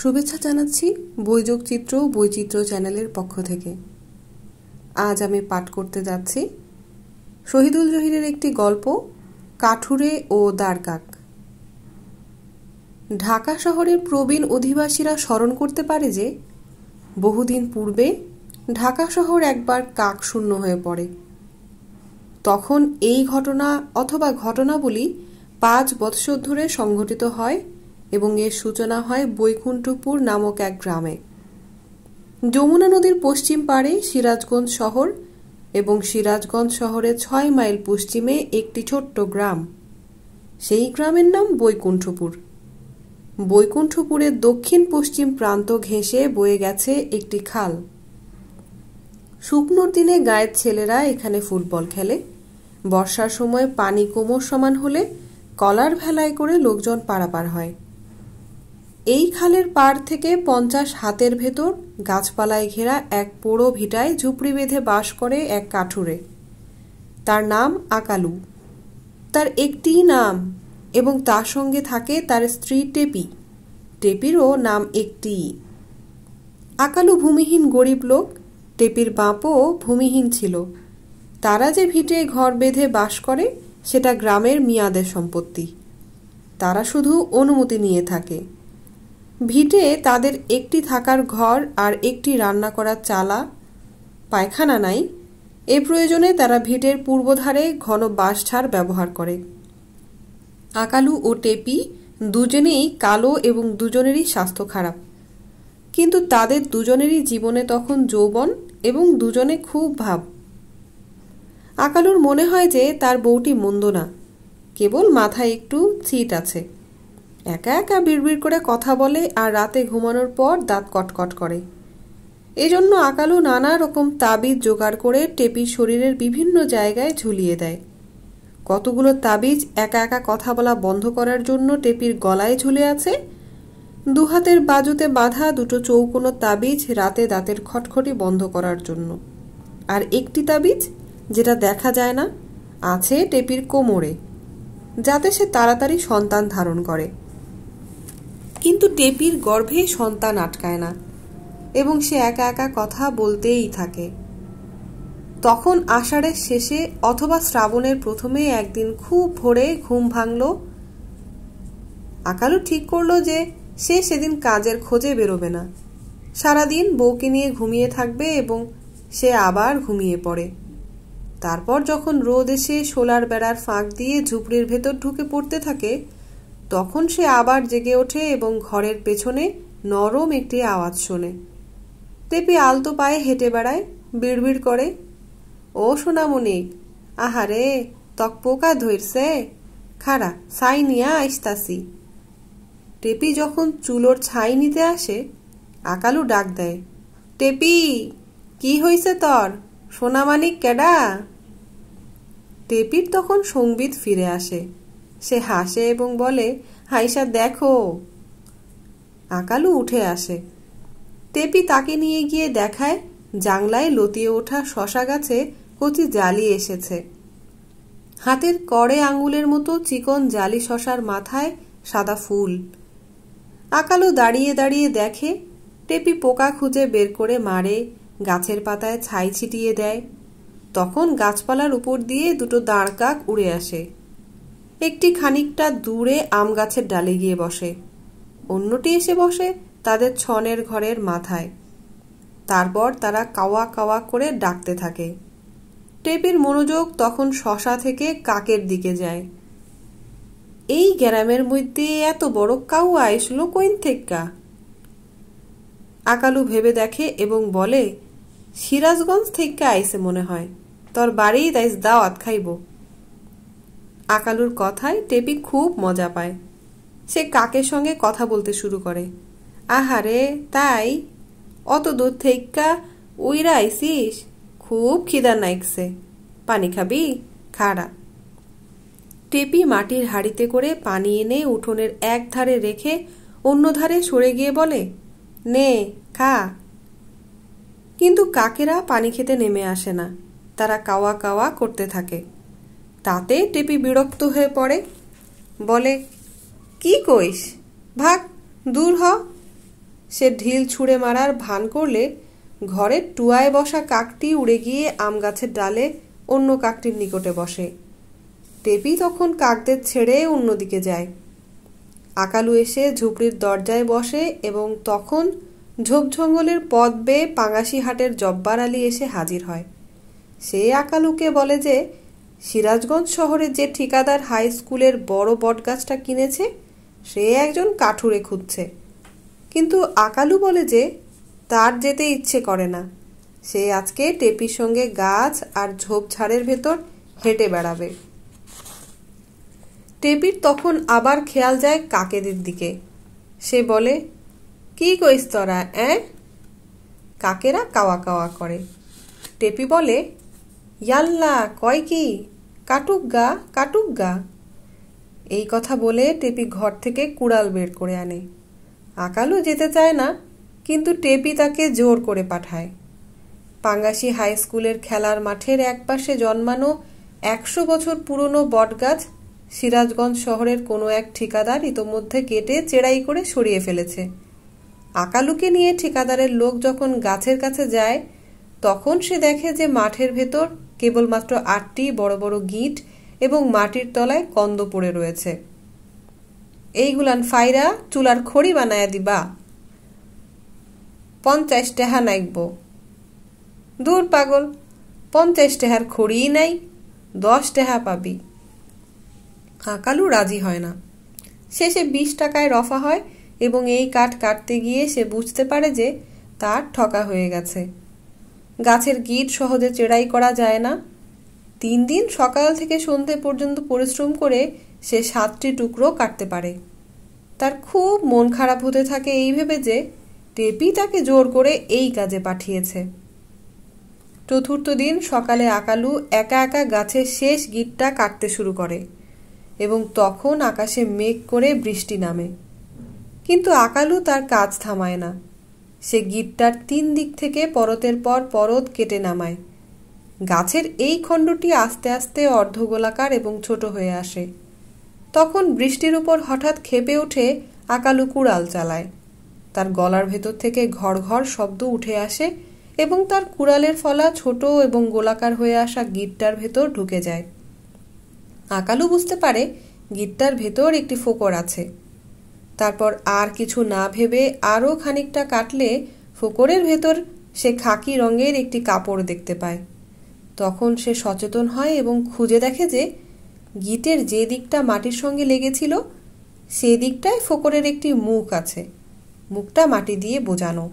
শুভেচ্ছা জানাচ্ছি বৈযোগচিত্র বৈচিত্র চ্যানেলের পক্ষ থেকে আজ আমি পাঠ করতে যাচ্ছি শহীদুল জহিরের একটি গল্প কাঠুরে ও দ্বারকাক ঢাকা শহরের প্রবীণ অধিবাসীরা স্মরণ করতে পারে যে বহুদিন পূর্বে ঢাকা শহর একবার কাক শূন্য হয়ে পড়ে তখন এই ঘটনা অথবা ঘটনাবলী পাঁচ বৎসর ধরে সংঘটিত হয় এবং এর সূচনা হয় বৈকুণ্ঠপুর নামক এক গ্রামে যমুনা নদীর পশ্চিম পাড়ে সিরাজগঞ্জ শহর এবং সিরাজগঞ্জ শহরের ছয় মাইল পশ্চিমে একটি ছোট্ট গ্রাম সেই গ্রামের নাম বৈকুণ্ঠপুর বৈকুণ্ঠপুরের দক্ষিণ পশ্চিম প্রান্ত ঘেঁষে বয়ে গেছে একটি খাল শুকনোর দিনে গায়ের ছেলেরা এখানে ফুটবল খেলে বর্ষার সময় পানি কোমর সমান হলে কলার ভেলায় করে লোকজন পারাপার হয় এই খালের পার থেকে পঞ্চাশ হাতের ভেতর গাছপালায় ঘেরা এক পোড়ো ভিটায় ঝুপড়ি বেঁধে বাস করে এক কাঠুরে তার নাম আকালু তার একটিই নাম এবং তার সঙ্গে থাকে তার স্ত্রী টেপি টেপিরও নাম একটি আকালু ভূমিহীন গরিব লোক টেপির বাঁপও ভূমিহীন ছিল তারা যে ভিটে ঘর বেঁধে বাস করে সেটা গ্রামের মিয়াদের সম্পত্তি তারা শুধু অনুমতি নিয়ে থাকে ভিটে তাদের একটি থাকার ঘর আর একটি রান্না করার চালা পায়খানা নাই এ প্রয়োজনে তারা ভিটের পূর্বধারে ঘন বাঁশঝাড় ব্যবহার করে আকালু ও টেপি দুজনেই কালো এবং দুজনেরই স্বাস্থ্য খারাপ কিন্তু তাদের দুজনেরই জীবনে তখন যৌবন এবং দুজনে খুব ভাব আকালুর মনে হয় যে তার বউটি মন্দ না কেবল মাথায় একটু ছিট আছে একা একা বিড়বিড় করে কথা বলে আর রাতে ঘুমানোর পর দাঁত কটকট করে এজন্য আকালু নানা রকম তাবিজ জোগাড় করে টেপির শরীরের বিভিন্ন জায়গায় ঝুলিয়ে দেয় কতগুলো তাবিজ একা একা কথা বলা বন্ধ করার জন্য টেপির গলায় ঝুলে আছে দুহাতের বাজুতে বাঁধা দুটো চৌকোনো তাবিজ রাতে দাঁতের খটখটি বন্ধ করার জন্য আর একটি তাবিজ যেটা দেখা যায় না আছে টেপির কোমরে যাতে সে তাড়াতাড়ি সন্তান ধারণ করে কিন্তু টেপির গর্ভে সন্তান আটকায় না এবং সে একা একা কথা বলতেই থাকে তখন আষাঢ়ের শেষে অথবা শ্রাবণের প্রথমে একদিন খুব ভোরে ঘুম ভাঙল আকালু ঠিক করলো যে সে সেদিন কাজের খোঁজে বেরোবে না সারাদিন বউকে নিয়ে ঘুমিয়ে থাকবে এবং সে আবার ঘুমিয়ে পড়ে তারপর যখন রোদ এসে সোলার বেড়ার ফাঁক দিয়ে ঝুপড়ির ভেতর ঢুকে পড়তে থাকে তখন সে আবার জেগে ওঠে এবং ঘরের পেছনে নরম একটি আওয়াজ শোনে তেপি আলতো পায়ে হেঁটে বেড়ায় বিড়বিড় করে ও সোনামণিক আহারে তক পোকা ধরছে খাড়া ছাই নিয়া আইস্তাসি টেপি যখন চুলোর ছাই নিতে আসে আকালু ডাক দেয় টেপি কি হইছে তর সোনামানিক কেডা টেপির তখন সংবিত ফিরে আসে সে হাসে এবং বলে হাইসা দেখো আকালু উঠে আসে টেপি তাকে নিয়ে গিয়ে দেখায় জাংলায় লতিয়ে ওঠা শশা গাছে কচি জালি এসেছে হাতের কড়ে আঙুলের মতো চিকন জালি শশার মাথায় সাদা ফুল আকালু দাঁড়িয়ে দাঁড়িয়ে দেখে টেপি পোকা খুঁজে বের করে মারে গাছের পাতায় ছাই ছিটিয়ে দেয় তখন গাছপালার উপর দিয়ে দুটো দাঁড় কাক উড়ে আসে একটি খানিকটা দূরে আম গাছের ডালে গিয়ে বসে অন্যটি এসে বসে তাদের ছনের ঘরের মাথায় তারপর তারা কাওয়া কাওয়া করে ডাকতে থাকে টেপির মনোযোগ তখন শশা থেকে কাকের দিকে যায় এই গ্যারামের মধ্যে এত বড় কাউয়া এসলো কইন থেক্কা আকালু ভেবে দেখে এবং বলে সিরাজগঞ্জ থেকে আইসে মনে হয় তোর বাড়ি তাইস দাওয়াত খাইব আকালুর কথায় টেপি খুব মজা পায় সে কাকের সঙ্গে কথা বলতে শুরু করে আহারে তাই অত দূর থেকা উইরা আইসিস খুব খিদা নাইকছে পানি খাবি খাড়া টেপি মাটির হাড়িতে করে পানি এনে উঠোনের এক ধারে রেখে অন্য ধারে সরে গিয়ে বলে নে খা কিন্তু কাকেরা পানি খেতে নেমে আসে না তারা কাওয়া কাওয়া করতে থাকে তাতে টেপি বিরক্ত হয়ে পড়ে বলে কি কইস ভাগ দূর হ সে ঢিল ছুঁড়ে মারার ভান করলে ঘরের টুয়ায় বসা কাকটি উড়ে গিয়ে আম গাছের ডালে অন্য কাকটির নিকটে বসে টেপি তখন কাকদের ছেড়ে অন্যদিকে যায় আকালু এসে ঝুপড়ির দরজায় বসে এবং তখন ঝোপ জঙ্গলের পথ বেয়ে পাঙাশি হাটের জব্বার আলী এসে হাজির হয় সে আকালুকে বলে যে সিরাজগঞ্জ শহরে যে ঠিকাদার হাই স্কুলের বড় বটগাছটা কিনেছে সে একজন কাঠুরে খুঁজছে কিন্তু আকালু বলে যে তার যেতে ইচ্ছে করে না সে আজকে টেপির সঙ্গে গাছ আর ঝোপঝাড়ের ভেতর হেঁটে বেড়াবে টেপির তখন আবার খেয়াল যায় কাকেদের দিকে সে বলে কি কইস তোরা অ্যাঁ কাকেরা কাওয়া কাওয়া করে টেপি বলে ইয়াল্লা কয় কি কাটুক গা কাটুক গা এই কথা বলে টেপি ঘর থেকে কুড়াল বের করে আনে আকালও যেতে চায় না কিন্তু টেপি তাকে জোর করে পাঠায় পাঙ্গাসি হাই স্কুলের খেলার মাঠের একপাশে জন্মানো একশো বছর পুরনো বটগাছ সিরাজগঞ্জ শহরের কোনো এক ঠিকাদার ইতোমধ্যে কেটে চেড়াই করে সরিয়ে ফেলেছে আকালুকে নিয়ে ঠিকাদারের লোক যখন গাছের কাছে যায় তখন সে দেখে যে মাঠের ভেতর কেবলমাত্র আটটি বড় বড় গিট এবং মাটির তলায় কন্দ পড়ে রয়েছে এইগুলান ফাইরা চুলার খড়ি বানায়া দিবা পঞ্চাশ টেহা নাইকব দূর পাগল পঞ্চাশ টেহার খড়িই নাই দশ টেহা পাবি আকালু রাজি হয় না শেষে বিশ টাকায় রফা হয় এবং এই কাঠ কাটতে গিয়ে সে বুঝতে পারে যে তার ঠকা হয়ে গেছে গাছের গিট সহজে চেড়াই করা যায় না তিন দিন সকাল থেকে সন্ধে পর্যন্ত পরিশ্রম করে সে সাতটি টুকরো কাটতে পারে তার খুব মন খারাপ হতে থাকে এই ভেবে যে টেপি তাকে জোর করে এই কাজে পাঠিয়েছে চতুর্থ দিন সকালে আকালু একা একা গাছের শেষ গিটটা কাটতে শুরু করে এবং তখন আকাশে মেঘ করে বৃষ্টি নামে কিন্তু আকালু তার কাজ থামায় না সে গিটটার তিন দিক থেকে পরতের পর পরত কেটে নামায় গাছের এই খণ্ডটি আস্তে আস্তে অর্ধগোলাকার এবং ছোট হয়ে আসে তখন বৃষ্টির উপর হঠাৎ খেপে ওঠে আকালু কুড়াল চালায় তার গলার ভেতর থেকে ঘর ঘর শব্দ উঠে আসে এবং তার কুড়ালের ফলা ছোট এবং গোলাকার হয়ে আসা গিটটার ভেতর ঢুকে যায় আকালু বুঝতে পারে গিটটার ভেতর একটি ফোকর আছে তারপর আর কিছু না ভেবে আরও খানিকটা কাটলে ফোকরের ভেতর সে খাকি রঙের একটি কাপড় দেখতে পায় তখন সে সচেতন হয় এবং খুঁজে দেখে যে গিটের যে দিকটা মাটির সঙ্গে লেগেছিল সে দিকটায় ফোকরের একটি মুখ আছে মুখটা মাটি দিয়ে বোঝানো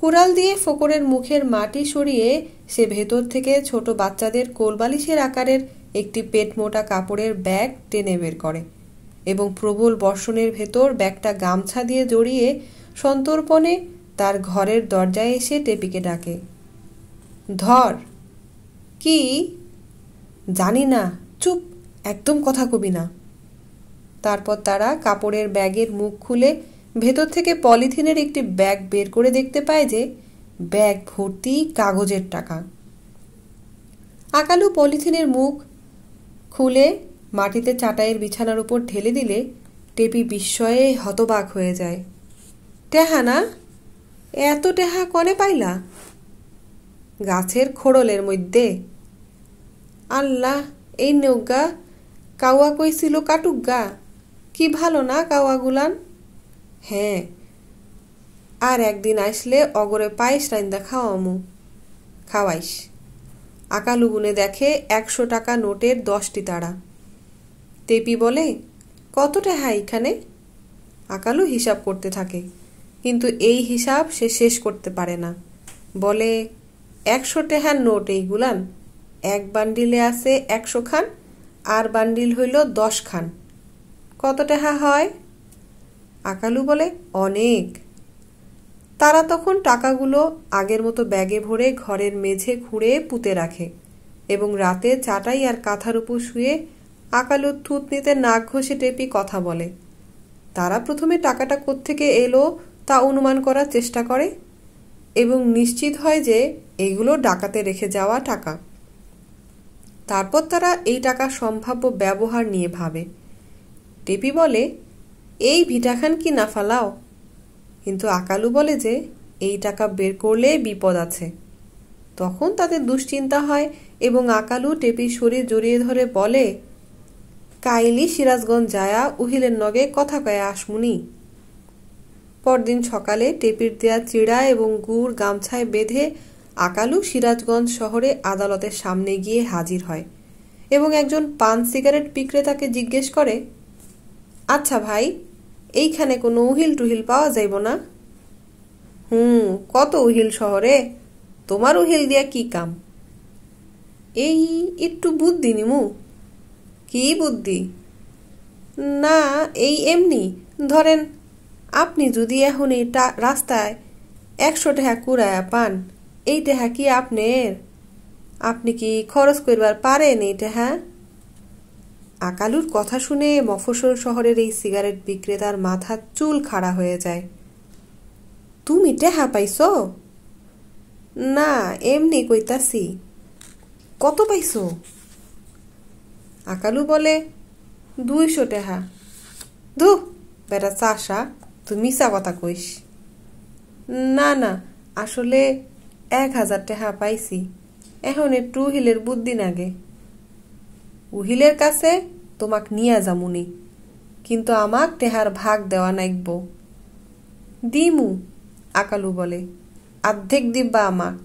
কুড়াল দিয়ে ফোকরের মুখের মাটি সরিয়ে সে ভেতর থেকে ছোট বাচ্চাদের কোলবালিশের আকারের একটি পেট মোটা কাপড়ের ব্যাগ টেনে বের করে এবং প্রবল বর্ষণের ভেতর ব্যাগটা গামছা দিয়ে জড়িয়ে সন্তর্পণে তার ঘরের দরজায় এসে টেপিকে ডাকে ধর কি জানি না চুপ একদম কথা কবি না তারপর তারা কাপড়ের ব্যাগের মুখ খুলে ভেতর থেকে পলিথিনের একটি ব্যাগ বের করে দেখতে পায় যে ব্যাগ ভর্তি কাগজের টাকা আকালু পলিথিনের মুখ খুলে মাটিতে চাটাইয়ের বিছানার উপর ঠেলে দিলে টেপি বিস্ময়ে হতবাক হয়ে যায় টেহা না এত টেহা কনে পাইলা গাছের খোড়লের মধ্যে আল্লাহ এই নৌকা কাওয়া কইছিল কাটুগা কি ভালো না কাওয়াগুলান হ্যাঁ আর একদিন আসলে অগরে পায়েস রাইন্দা খাওয়ামু খাওয়াইস আকালুগুনে দেখে একশো টাকা নোটের দশটি তারা তেপি বলে কতটা হ্যাঁ এখানে আকালু হিসাব করতে থাকে কিন্তু এই হিসাব সে শেষ করতে পারে না বলে একশো টেহার নোট এইগুলান এক বান্ডিলে আছে একশো খান আর বান্ডিল হইল দশ খান কত হ্যাঁ হয় আকালু বলে অনেক তারা তখন টাকাগুলো আগের মতো ব্যাগে ভরে ঘরের মেঝে খুঁড়ে পুঁতে রাখে এবং রাতে চাটাই আর কাঁথার উপর শুয়ে আকালু থুতনিতে নাক ঘষে টেপি কথা বলে তারা প্রথমে টাকাটা কোত্থেকে এলো তা অনুমান করার চেষ্টা করে এবং নিশ্চিত হয় যে এগুলো ডাকাতে রেখে যাওয়া টাকা তারপর তারা এই টাকা সম্ভাব্য ব্যবহার নিয়ে ভাবে টেপি বলে এই ভিটাখান কি না ফালাও কিন্তু আকালু বলে যে এই টাকা বের করলে বিপদ আছে তখন তাদের দুশ্চিন্তা হয় এবং আকালু টেপির শরীর জড়িয়ে ধরে বলে কাইলি সিরাজগঞ্জ যায়া উহিলের নগে কথা কয়ে আসমুনি পরদিন সকালে টেপির দেয়া চিড়া এবং গুড় গামছায় বেঁধে আকালু সিরাজগঞ্জ শহরে আদালতের সামনে গিয়ে হাজির হয় এবং একজন পান সিগারেট বিক্রেতাকে জিজ্ঞেস করে আচ্ছা ভাই এইখানে কোনো উহিল টুহিল পাওয়া যাইব না হুম কত উহিল শহরে তোমার উহিল দিয়া কি কাম এই একটু বুদ্ধি নিমু কি বুদ্ধি না এই এমনি ধরেন আপনি যদি এখন এই রাস্তায় একশো টাকা কুড়ায়া পান এই টেহা কি আপনার আপনি কি খরচ করবার পারেন এই টেহা আকালুর কথা শুনে মফসল শহরের এই সিগারেট বিক্রেতার মাথা চুল খাড়া হয়ে যায় তুমি টেহা পাইছ না এমনি কইতাছি কত পাইছো আকালু বলে দুইশো টেহা ধু বেটা চাষা তুই চা কথা কইস না না আসলে এক হাজার টেহা পাইছি এখন একটু উহিলের বুদ্ধি নাগে উহিলের কাছে তোমাক নিয়া যামুনি কিন্তু আমাক টেহার ভাগ দেওয়া নাইকব দিমু আকালু বলে আর্ধেক দিব্বা আমাক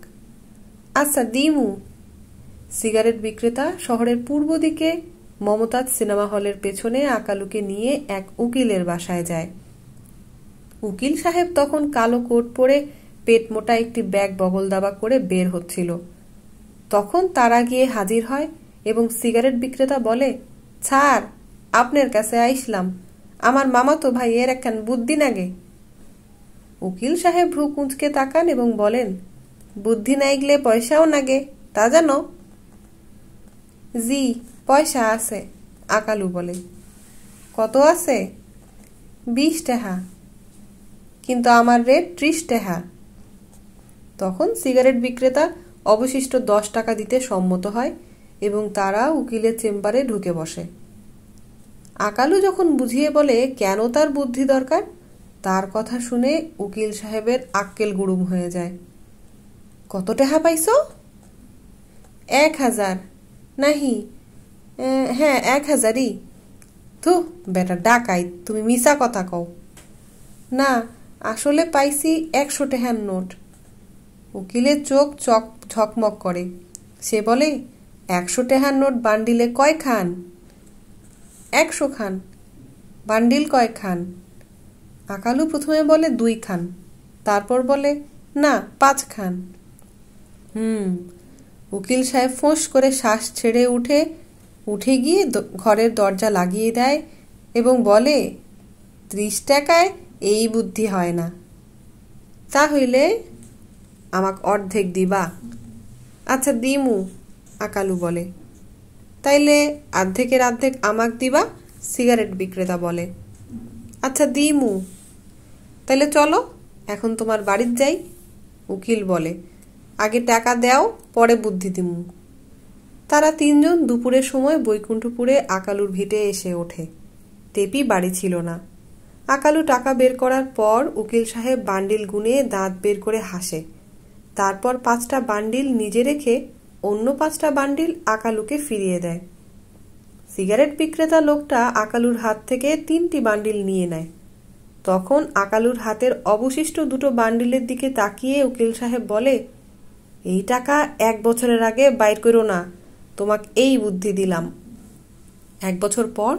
আচ্ছা দিমু সিগারেট বিক্রেতা শহরের পূর্ব দিকে মমতাজ সিনেমা হলের পেছনে আকালুকে নিয়ে এক উকিলের বাসায় যায় উকিল সাহেব তখন কালো কোট পরে পেট মোটা একটি ব্যাগ বগল দাবা করে বের হচ্ছিল তখন তারা গিয়ে হাজির হয় এবং সিগারেট বিক্রেতা বলে ছাড় আপনার কাছে আইসলাম আমার মামা তো ভাই এর একখান বুদ্ধি নাগে উকিল সাহেব ভ্রু কুঁচকে তাকান এবং বলেন বুদ্ধি নাইগলে পয়সাও নাগে তা জানো জি পয়সা আছে আকালু বলে কত আছে বিশ টেহা কিন্তু আমার রেট ত্রিশ টেহা তখন সিগারেট বিক্রেতা অবশিষ্ট দশ টাকা দিতে সম্মত হয় এবং তারা উকিলের চেম্বারে ঢুকে বসে আকালু যখন বুঝিয়ে বলে কেন তার বুদ্ধি দরকার তার কথা শুনে উকিল সাহেবের আক্কেল গুড়ুম হয়ে যায় কত টেহা পাইছ এক হাজার নাহি হ্যাঁ এক হাজারই থু বেটা ডাকাই তুমি মিসা কথা কও না আসলে পাইছি একশো টেহান নোট উকিলের চোখ চক ঝকমক করে সে বলে একশো টেহান নোট বান্ডিলে কয় খান একশো খান বান্ডিল কয় খান আকালু প্রথমে বলে দুই খান তারপর বলে না পাঁচ খান হুম উকিল সাহেব ফোঁস করে শ্বাস ছেড়ে উঠে উঠে গিয়ে ঘরের দরজা লাগিয়ে দেয় এবং বলে ত্রিশ টাকায় এই বুদ্ধি হয় না তা হইলে আমাক অর্ধেক দিবা আচ্ছা দিমু আকালু বলে তাইলে আর্ধেকের আর্ধেক আমাক দিবা সিগারেট বিক্রেতা বলে আচ্ছা দিমু তাইলে চলো এখন তোমার বাড়ির যাই উকিল বলে আগে টাকা দেও পরে বুদ্ধি দিমু তারা তিনজন দুপুরের সময় বৈকুণ্ঠপুরে আকালুর ভিটে এসে ওঠে টেপি বাড়ি ছিল না আকালু টাকা বের করার পর উকিল সাহেব বান্ডিল গুনে দাঁত বের করে হাসে তারপর পাঁচটা বান্ডিল নিজে রেখে অন্য পাঁচটা বান্ডিল আকালুকে ফিরিয়ে দেয় সিগারেট বিক্রেতা লোকটা আকালুর হাত থেকে তিনটি বান্ডিল নিয়ে নেয় তখন আকালুর হাতের অবশিষ্ট দুটো বান্ডিলের দিকে তাকিয়ে উকিল সাহেব বলে এই টাকা এক বছরের আগে বাইর করো না তোমাক এই বুদ্ধি দিলাম এক বছর পর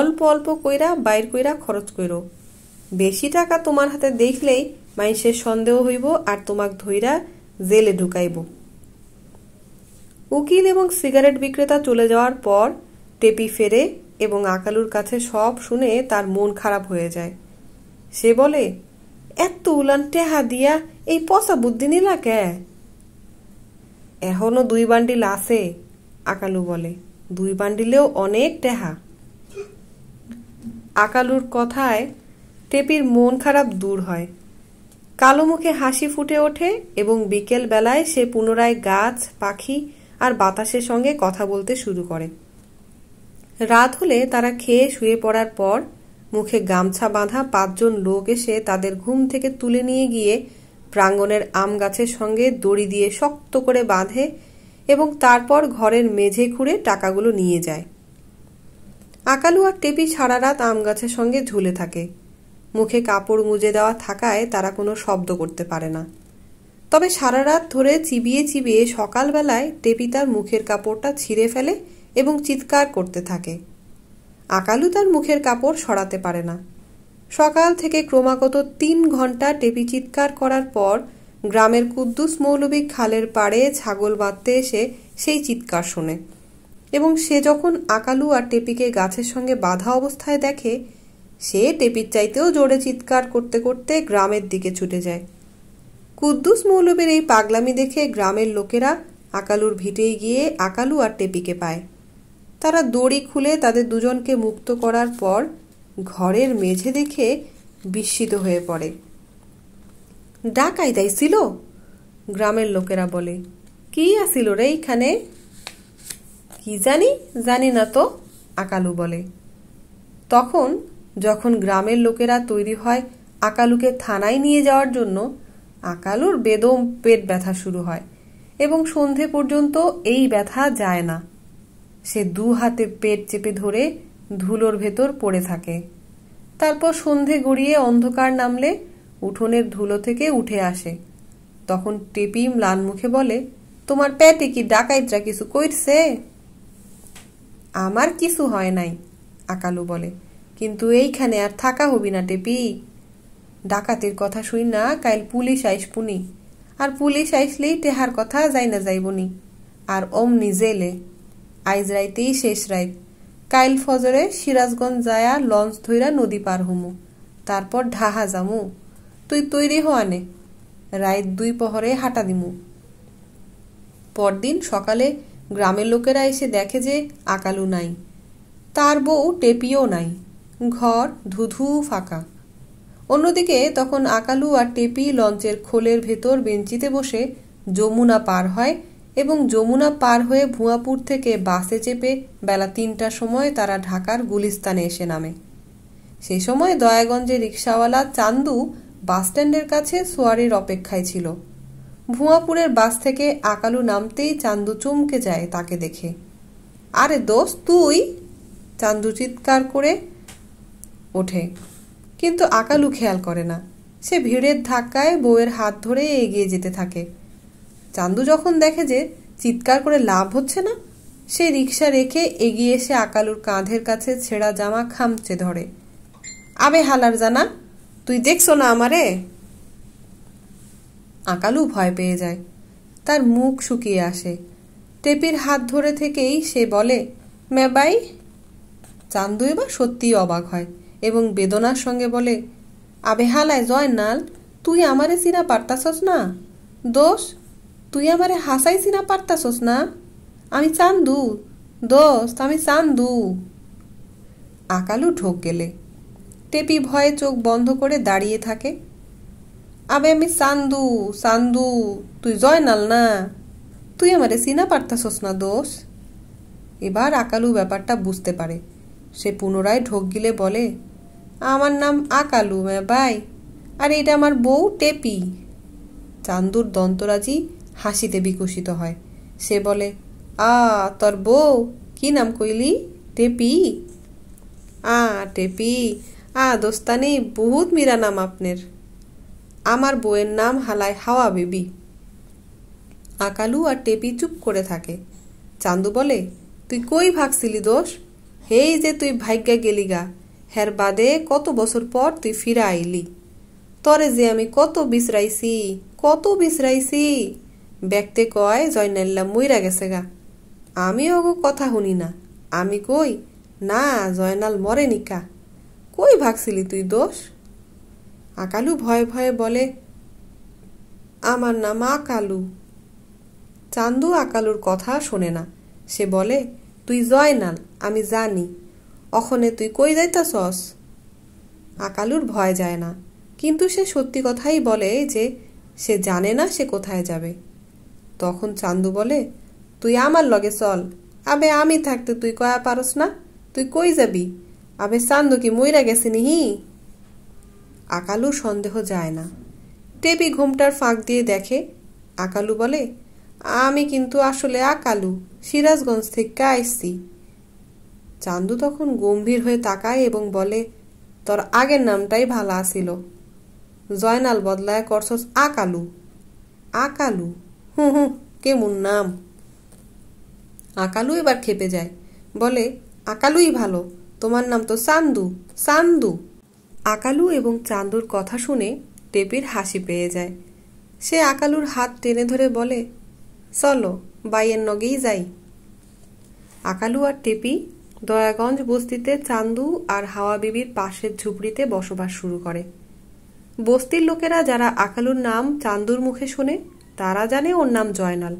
অল্প অল্প কইরা বাইর কইরা খরচ কইরো বেশি টাকা তোমার হাতে দেখলেই মানুষের সন্দেহ হইব আর তোমাক ধৈরা জেলে ঢুকাইব উকিল এবং সিগারেট বিক্রেতা চলে যাওয়ার পর টেপি ফেরে এবং আকালুর কাছে সব শুনে তার মন খারাপ হয়ে যায় সে বলে এত উলান টেহা দিয়া এই পচা বুদ্ধি নিলা কে এখনো দুই বান্ডিল আছে আকালু বলে দুই বান্ডিলেও অনেক টেহা আকালুর কথায় টেপির মন খারাপ দূর হয় কালো মুখে হাসি ফুটে ওঠে এবং বিকেল বেলায় সে পুনরায় গাছ পাখি আর বাতাসের সঙ্গে কথা বলতে শুরু করে রাত হলে তারা খেয়ে শুয়ে পড়ার পর মুখে গামছা বাঁধা পাঁচজন লোক এসে তাদের ঘুম থেকে তুলে নিয়ে গিয়ে প্রাঙ্গনের আম গাছের সঙ্গে দড়ি দিয়ে শক্ত করে বাঁধে এবং তারপর ঘরের মেঝে খুঁড়ে টাকাগুলো নিয়ে যায় আকালু আর টেপি সারা রাত আম গাছের সঙ্গে ঝুলে থাকে মুখে কাপড় মুজে দেওয়া থাকায় তারা কোনো শব্দ করতে পারে না তবে সারা রাত ধরে চিবিয়ে চিবিয়ে সকালবেলায় টেপি তার মুখের কাপড়টা ছিঁড়ে ফেলে এবং চিৎকার করতে থাকে আকালু তার মুখের কাপড় সরাতে পারে না সকাল থেকে ক্রমাগত তিন ঘন্টা টেপি চিৎকার করার পর গ্রামের কুদ্দুস মৌলবী খালের পাড়ে ছাগল বাঁধতে এসে সেই চিৎকার শোনে এবং সে যখন আকালু আর টেপিকে গাছের সঙ্গে বাধা অবস্থায় দেখে সে টেপির চাইতেও জোরে চিৎকার করতে করতে গ্রামের দিকে ছুটে যায় কুদ্দুস মৌলবীর এই পাগলামি দেখে গ্রামের লোকেরা আকালুর ভিটেই গিয়ে আকালু আর টেপিকে পায় তারা দড়ি খুলে তাদের দুজনকে মুক্ত করার পর ঘরের মেঝে দেখে বিস্মিত হয়ে পড়ে ডাকাই ছিল গ্রামের লোকেরা বলে কি আসিল রে এইখানে কি জানি জানি না তো আকালু বলে তখন যখন গ্রামের লোকেরা তৈরি হয় আকালুকে থানায় নিয়ে যাওয়ার জন্য আকালুর বেদম পেট ব্যথা শুরু হয় এবং সন্ধে পর্যন্ত এই ব্যথা যায় না সে দু হাতে পেট চেপে ধরে ধুলোর ভেতর পড়ে থাকে তারপর সন্ধে গড়িয়ে অন্ধকার নামলে উঠোনের ধুলো থেকে উঠে আসে তখন টেপিম ম্লান মুখে বলে তোমার প্যাটে কি ডাকাইতরা কিছু কইরছে আমার কিছু হয় নাই আকালু বলে কিন্তু এইখানে আর থাকা হবি না টেপি ডাকাতের কথা শুই না কাইল পুলিশ আইসপুনি আর পুলিশ আইসলেই টেহার কথা যাই না যাইবনি আর ওম নিজেলে আইজ রাইতেই শেষ রাইত কাইল ফজরে সিরাজগঞ্জ যায়া লঞ্চ ধইরা নদী পার হমু তারপর ঢাহা যামু তুই তৈরি হওয়ানে রাইত দুই পহরে হাঁটা দিমু পরদিন সকালে গ্রামের লোকেরা এসে দেখে যে আকালু নাই তার বউ টেপিও নাই ঘর ধুধু ফাঁকা অন্যদিকে তখন আকালু আর টেপি লঞ্চের খোলের ভেতর বেঞ্চিতে বসে যমুনা পার হয় এবং যমুনা পার হয়ে ভুয়াপুর থেকে বাসে চেপে বেলা তিনটার সময় তারা ঢাকার গুলিস্তানে এসে নামে সে সময় দয়াগঞ্জে রিক্সাওয়ালা চান্দু বাসস্ট্যান্ডের কাছে সোয়ারির অপেক্ষায় ছিল ভুয়াপুরের বাস থেকে আকালু নামতেই চান্দু চমকে যায় তাকে দেখে আরে দোস্ত তুই চান্দু চিৎকার করে ওঠে কিন্তু আকালু খেয়াল করে না সে ভিড়ের ধাক্কায় বউয়ের হাত ধরে এগিয়ে যেতে থাকে চান্দু যখন দেখে যে চিৎকার করে লাভ হচ্ছে না সে রিক্সা রেখে এগিয়ে এসে আকালুর কাঁধের কাছে ছেঁড়া জামা খামচে ধরে আবে হালার জানা তুই দেখছো না আমারে আকালু ভয় পেয়ে যায় তার মুখ শুকিয়ে আসে টেপির হাত ধরে থেকেই সে বলে ম্যাবাই চান্দু এবার সত্যিই অবাক হয় এবং বেদনার সঙ্গে বলে আবে হালায় জয় নাল তুই আমারে চিরা পারতাছস না দোষ তুই আমারে হাসাইছি না পারতাছস না আমি চান্দু দোস্ত আমি চান্দু আকালু ঢোক গেলে টেপি ভয়ে চোখ বন্ধ করে দাঁড়িয়ে থাকে আবে আমি চান্দু চান্দু তুই জয়নাল না তুই আমারে চিনা পারতাছস না দোষ এবার আকালু ব্যাপারটা বুঝতে পারে সে পুনরায় ঢোক গিলে বলে আমার নাম আকালু ম্যা বাই আর এটা আমার বউ টেপি চান্দুর দন্তরাজি হাসিতে বিকশিত হয় সে বলে আ তোর বউ কি নাম কইলি টেপি আ টেপি আ দোস্তানি বহুত মিরা নাম আপনার আমার বউয়ের নাম হালায় হাওয়া বেবি আকালু আর টেপি চুপ করে থাকে চান্দু বলে তুই কই ভাগছিলি দোষ হেই যে তুই ভাগ্যা গেলি গা হের বাদে কত বছর পর তুই ফিরা আইলি তরে যে আমি কত বিসরাইছি কত বিসরাইছি ব্যক্তি কয় জয়নাল্লা মুইরা গেছে গা আমি ওগো কথা শুনি না আমি কই না জয়নাল মরে নিকা কই ভাগছিলি তুই দোষ আকালু ভয়ে ভয়ে বলে আমার নাম আকালু চান্দু আকালুর কথা শোনে না সে বলে তুই জয়নাল আমি জানি অখনে তুই কই যাইতাছস আকালুর ভয় যায় না কিন্তু সে সত্যি কথাই বলে যে সে জানে না সে কোথায় যাবে তখন চান্দু বলে তুই আমার লগে চল আবে আমি থাকতে তুই কয়া পারস না তুই কই যাবি আবে চান্দু কি মইরা গেছে নিহি আকালু সন্দেহ যায় না টেবি ঘুমটার ফাঁক দিয়ে দেখে আকালু বলে আমি কিন্তু আসলে আকালু সিরাজগঞ্জ থেকে আইসি চান্দু তখন গম্ভীর হয়ে তাকায় এবং বলে তোর আগের নামটাই ভালো আসিল জয়নাল বদলায় করছস আকালু আকালু হুঁ হুঁ কেমন নাম আকালু এবার খেপে যায় বলে আকালুই ভালো তোমার নাম তো সান্দু সান্দু আকালু এবং চান্দুর কথা শুনে টেপির হাসি পেয়ে যায় সে আকালুর হাত টেনে ধরে বলে চলো বাইয়ের নগেই যাই আকালু আর টেপি দয়াগঞ্জ বস্তিতে চান্দু আর হাওয়া বিবির পাশের ঝুপড়িতে বসবাস শুরু করে বস্তির লোকেরা যারা আকালুর নাম চান্দুর মুখে শোনে তারা জানে ওর নাম জয়নাল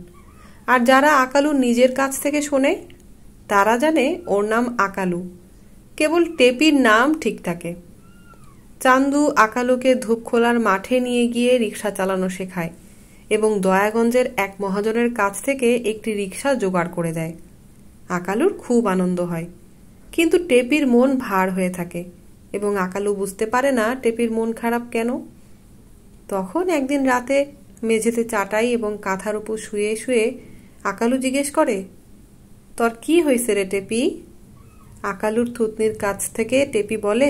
আর যারা আকালু নিজের কাছ থেকে শোনে তারা জানে ওর নাম আকালু কেবল টেপির নাম ঠিক থাকে চান্দু আকালুকে ধূপখোলার মাঠে নিয়ে গিয়ে রিক্সা চালানো শেখায় এবং দয়াগঞ্জের এক মহাজনের কাছ থেকে একটি রিক্সা জোগাড় করে দেয় আকালুর খুব আনন্দ হয় কিন্তু টেপির মন ভার হয়ে থাকে এবং আকালু বুঝতে পারে না টেপির মন খারাপ কেন তখন একদিন রাতে মেঝেতে চাটাই এবং কাঁথার উপর শুয়ে শুয়ে আকালু জিজ্ঞেস করে তোর কি হয়েছে রে টেপি আকালুর থুতনির কাছ থেকে টেপি বলে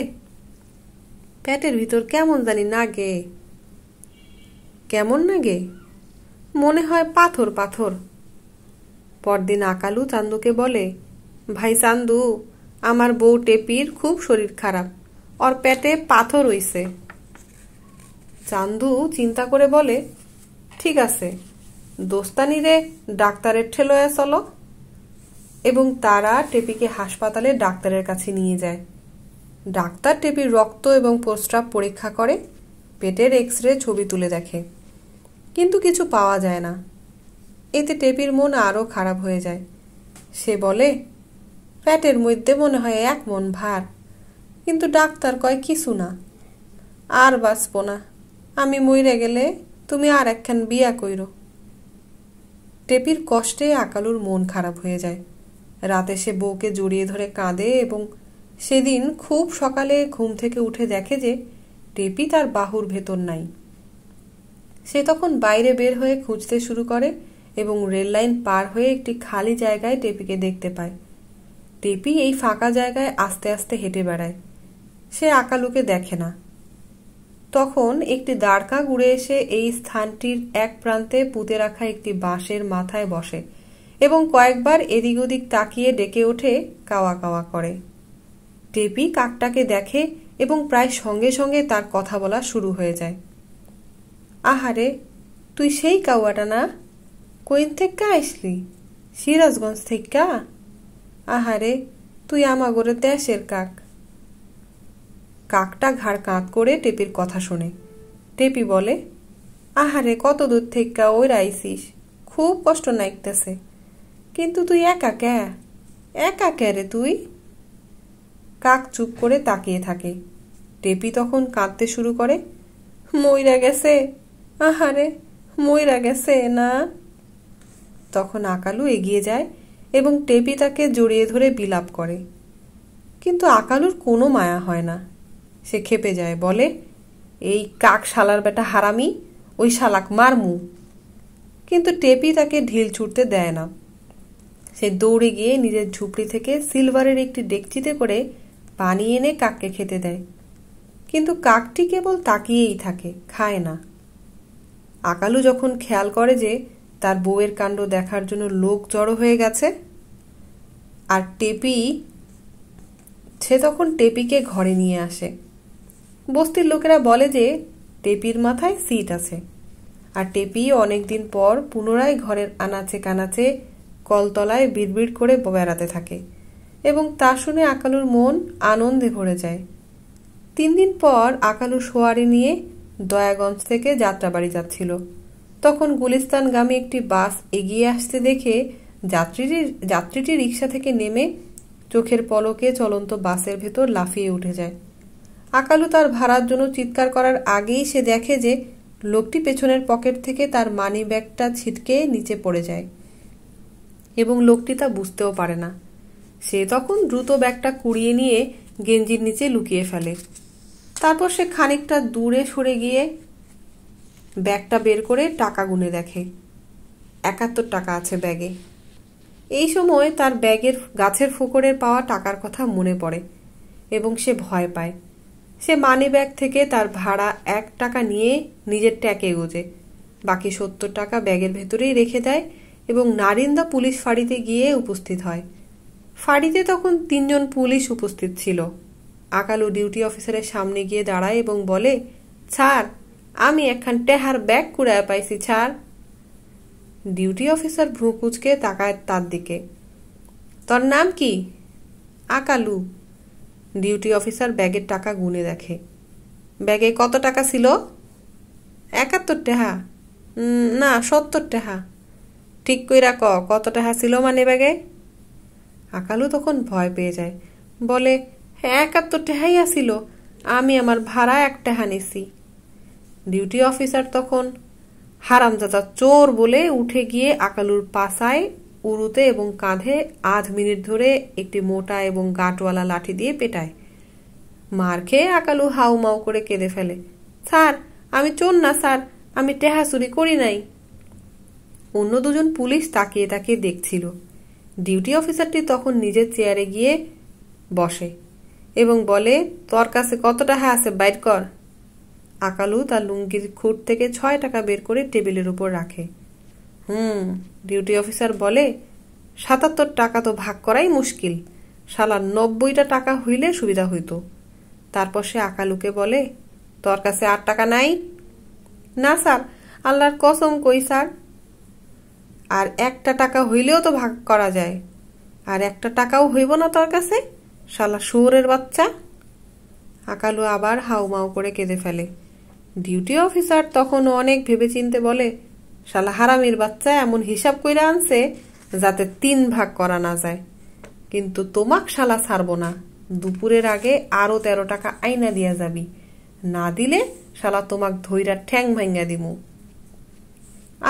প্যাটের ভিতর কেমন জানি না গে কেমন না গে মনে হয় পাথর পাথর পরদিন আকালু চান্দুকে বলে ভাই চান্দু আমার বউ টেপির খুব শরীর খারাপ ওর প্যাটে পাথর হইছে চান্দু চিন্তা করে বলে ঠিক আছে দোস্তানি রে ডাক্তারের ঠেলোয়া চলো এবং তারা টেপিকে হাসপাতালে ডাক্তারের কাছে নিয়ে যায় ডাক্তার টেপির রক্ত এবং প্রস্রাব পরীক্ষা করে পেটের এক্স রে ছবি তুলে দেখে কিন্তু কিছু পাওয়া যায় না এতে টেপির মন আরও খারাপ হয়ে যায় সে বলে প্যাটের মধ্যে মনে হয় এক মন ভার কিন্তু ডাক্তার কয় কিছু না আর বাঁচব না আমি মইরে গেলে তুমি আর একখান বিয়া কইর টেপির কষ্টে আকালুর মন খারাপ হয়ে যায় রাতে সে বউকে জড়িয়ে ধরে কাঁদে এবং সেদিন খুব সকালে ঘুম থেকে উঠে দেখে যে টেপি তার বাহুর ভেতর নাই সে তখন বাইরে বের হয়ে খুঁজতে শুরু করে এবং রেললাইন পার হয়ে একটি খালি জায়গায় টেপিকে দেখতে পায় টেপি এই ফাঁকা জায়গায় আস্তে আস্তে হেঁটে বেড়ায় সে আকালুকে দেখে না তখন একটি দ্বারকা ঘুরে এসে এই স্থানটির এক প্রান্তে পুঁতে রাখা একটি বাঁশের মাথায় বসে এবং কয়েকবার এদিক ওদিক তাকিয়ে ডেকে ওঠে কাওয়া কাওয়া করে টেপি কাকটাকে দেখে এবং প্রায় সঙ্গে সঙ্গে তার কথা বলা শুরু হয়ে যায় আহারে তুই সেই কাওয়াটা না কইন থেকে আসলি সিরাজগঞ্জ থেকে আহারে তুই আমাগরে দেশের কাক কাকটা ঘাড় কাঁক করে টেপির কথা শোনে টেপি বলে আহারে কত দূর থেকে ওই রাইসিস খুব কষ্ট নাইকতেছে কিন্তু তুই একা ক্যা একা ক্যা রে তুই কাক চুপ করে তাকিয়ে থাকে টেপি তখন কাঁদতে শুরু করে ময়রা গেছে আহারে ময়রা গেছে না তখন আকালু এগিয়ে যায় এবং টেপি তাকে জড়িয়ে ধরে বিলাপ করে কিন্তু আকালুর কোনো মায়া হয় না সে খেপে যায় বলে এই কাক শালার বেটা হারামি ওই শালাক মারমু কিন্তু টেপি তাকে ঢিল ছুটতে দেয় না সে দৌড়ে গিয়ে নিজের ঝুপড়ি থেকে সিলভারের একটি ডেকচিতে করে পানি এনে কাককে খেতে দেয় কিন্তু কাকটি কেবল তাকিয়েই থাকে খায় না আকালু যখন খেয়াল করে যে তার বউয়ের কাণ্ড দেখার জন্য লোক জড়ো হয়ে গেছে আর টেপি সে তখন টেপিকে ঘরে নিয়ে আসে বস্তির লোকেরা বলে যে টেপির মাথায় সিট আছে আর টেপি অনেকদিন পর পুনরায় ঘরের আনাচে কানাচে কলতলায় বিড়বিড় করে বেড়াতে থাকে এবং তা শুনে আকালুর মন আনন্দে ভরে যায় তিন দিন পর আকালু সোয়ারি নিয়ে দয়াগঞ্জ থেকে যাত্রাবাড়ি যাচ্ছিল তখন গুলিস্তানগামী একটি বাস এগিয়ে আসতে দেখে যাত্রীটি যাত্রীটি রিক্সা থেকে নেমে চোখের পলকে চলন্ত বাসের ভেতর লাফিয়ে উঠে যায় আকালু তার ভাড়ার জন্য চিৎকার করার আগেই সে দেখে যে লোকটি পেছনের পকেট থেকে তার মানি ব্যাগটা ছিটকে নিচে পড়ে যায় এবং লোকটি তা বুঝতেও পারে না সে তখন দ্রুত ব্যাগটা কুড়িয়ে নিয়ে গেঞ্জির নিচে লুকিয়ে ফেলে তারপর সে খানিকটা দূরে সরে গিয়ে ব্যাগটা বের করে টাকা গুনে দেখে একাত্তর টাকা আছে ব্যাগে এই সময় তার ব্যাগের গাছের ফোকরের পাওয়া টাকার কথা মনে পড়ে এবং সে ভয় পায় সে মানি ব্যাগ থেকে তার ভাড়া এক টাকা নিয়ে নিজের ট্যাকে গোজে বাকি সত্তর টাকা ব্যাগের ভেতরেই রেখে দেয় এবং নারিন্দা পুলিশ ফাঁড়িতে গিয়ে উপস্থিত হয় ফাঁড়িতে তখন তিনজন পুলিশ উপস্থিত ছিল আকালু ডিউটি অফিসারের সামনে গিয়ে দাঁড়ায় এবং বলে ছাড় আমি একখান টেহার ব্যাগ কুড়ায় পাইছি ছাড় ডিউটি অফিসার ভ্রুকুচকে তাকায় তার দিকে তোর নাম কি আকালু ডিউটি অফিসার ব্যাগের টাকা গুনে দেখে ব্যাগে কত টাকা ছিল একাত্তর টেহা হ্যাঁ। না সত্তর টেহা হ্যাঁ। ঠিক কইরা ক কত টাকা ছিল মানে ব্যাগে আকালু তখন ভয় পেয়ে যায় বলে হ্যাঁ একাত্তর টেহাই আসিল আমি আমার ভাড়া এক টেহা নিছি ডিউটি অফিসার তখন হারামজাদা চোর বলে উঠে গিয়ে আকালুর পাশায় উরুতে এবং কাঁধে আধ মিনিট ধরে একটি মোটা এবং গাঁটওয়ালা লাঠি দিয়ে পেটায় মার খেয়ে আকালু হাউ মাউ করে কেঁদে ফেলে স্যার আমি চোর না স্যার আমি টেহাসুরি চুরি করি নাই অন্য দুজন পুলিশ তাকিয়ে তাকিয়ে দেখছিল ডিউটি অফিসারটি তখন নিজের চেয়ারে গিয়ে বসে এবং বলে তোর কাছে কত টাকা আছে বাইর কর আকালু তার লুঙ্গির খুঁট থেকে ছয় টাকা বের করে টেবিলের উপর রাখে হুম ডিউটি অফিসার বলে সাতাত্তর টাকা তো ভাগ করাই মুশকিল সালা নব্বইটা টাকা হইলে সুবিধা হইতো তারপর সে আকালুকে বলে তোর কাছে আট টাকা নাই না স্যার আল্লাহর কসম কই স্যার আর একটা টাকা হইলেও তো ভাগ করা যায় আর একটা টাকাও হইব না তোর কাছে শালা শুয়োরের বাচ্চা আকালু আবার হাউমাউ করে কেঁদে ফেলে ডিউটি অফিসার তখন অনেক ভেবেচিন্তে বলে শালা হারামির বাচ্চা এমন হিসাব কইরা আনছে যাতে তিন ভাগ করা না যায় কিন্তু তোমাক শালা ছাড়ব না দুপুরের আগে আরও তেরো টাকা আইনা দিয়া যাবি না দিলে শালা তোমাক ধৈরা ঠ্যাং ভাঙ্গা দিমু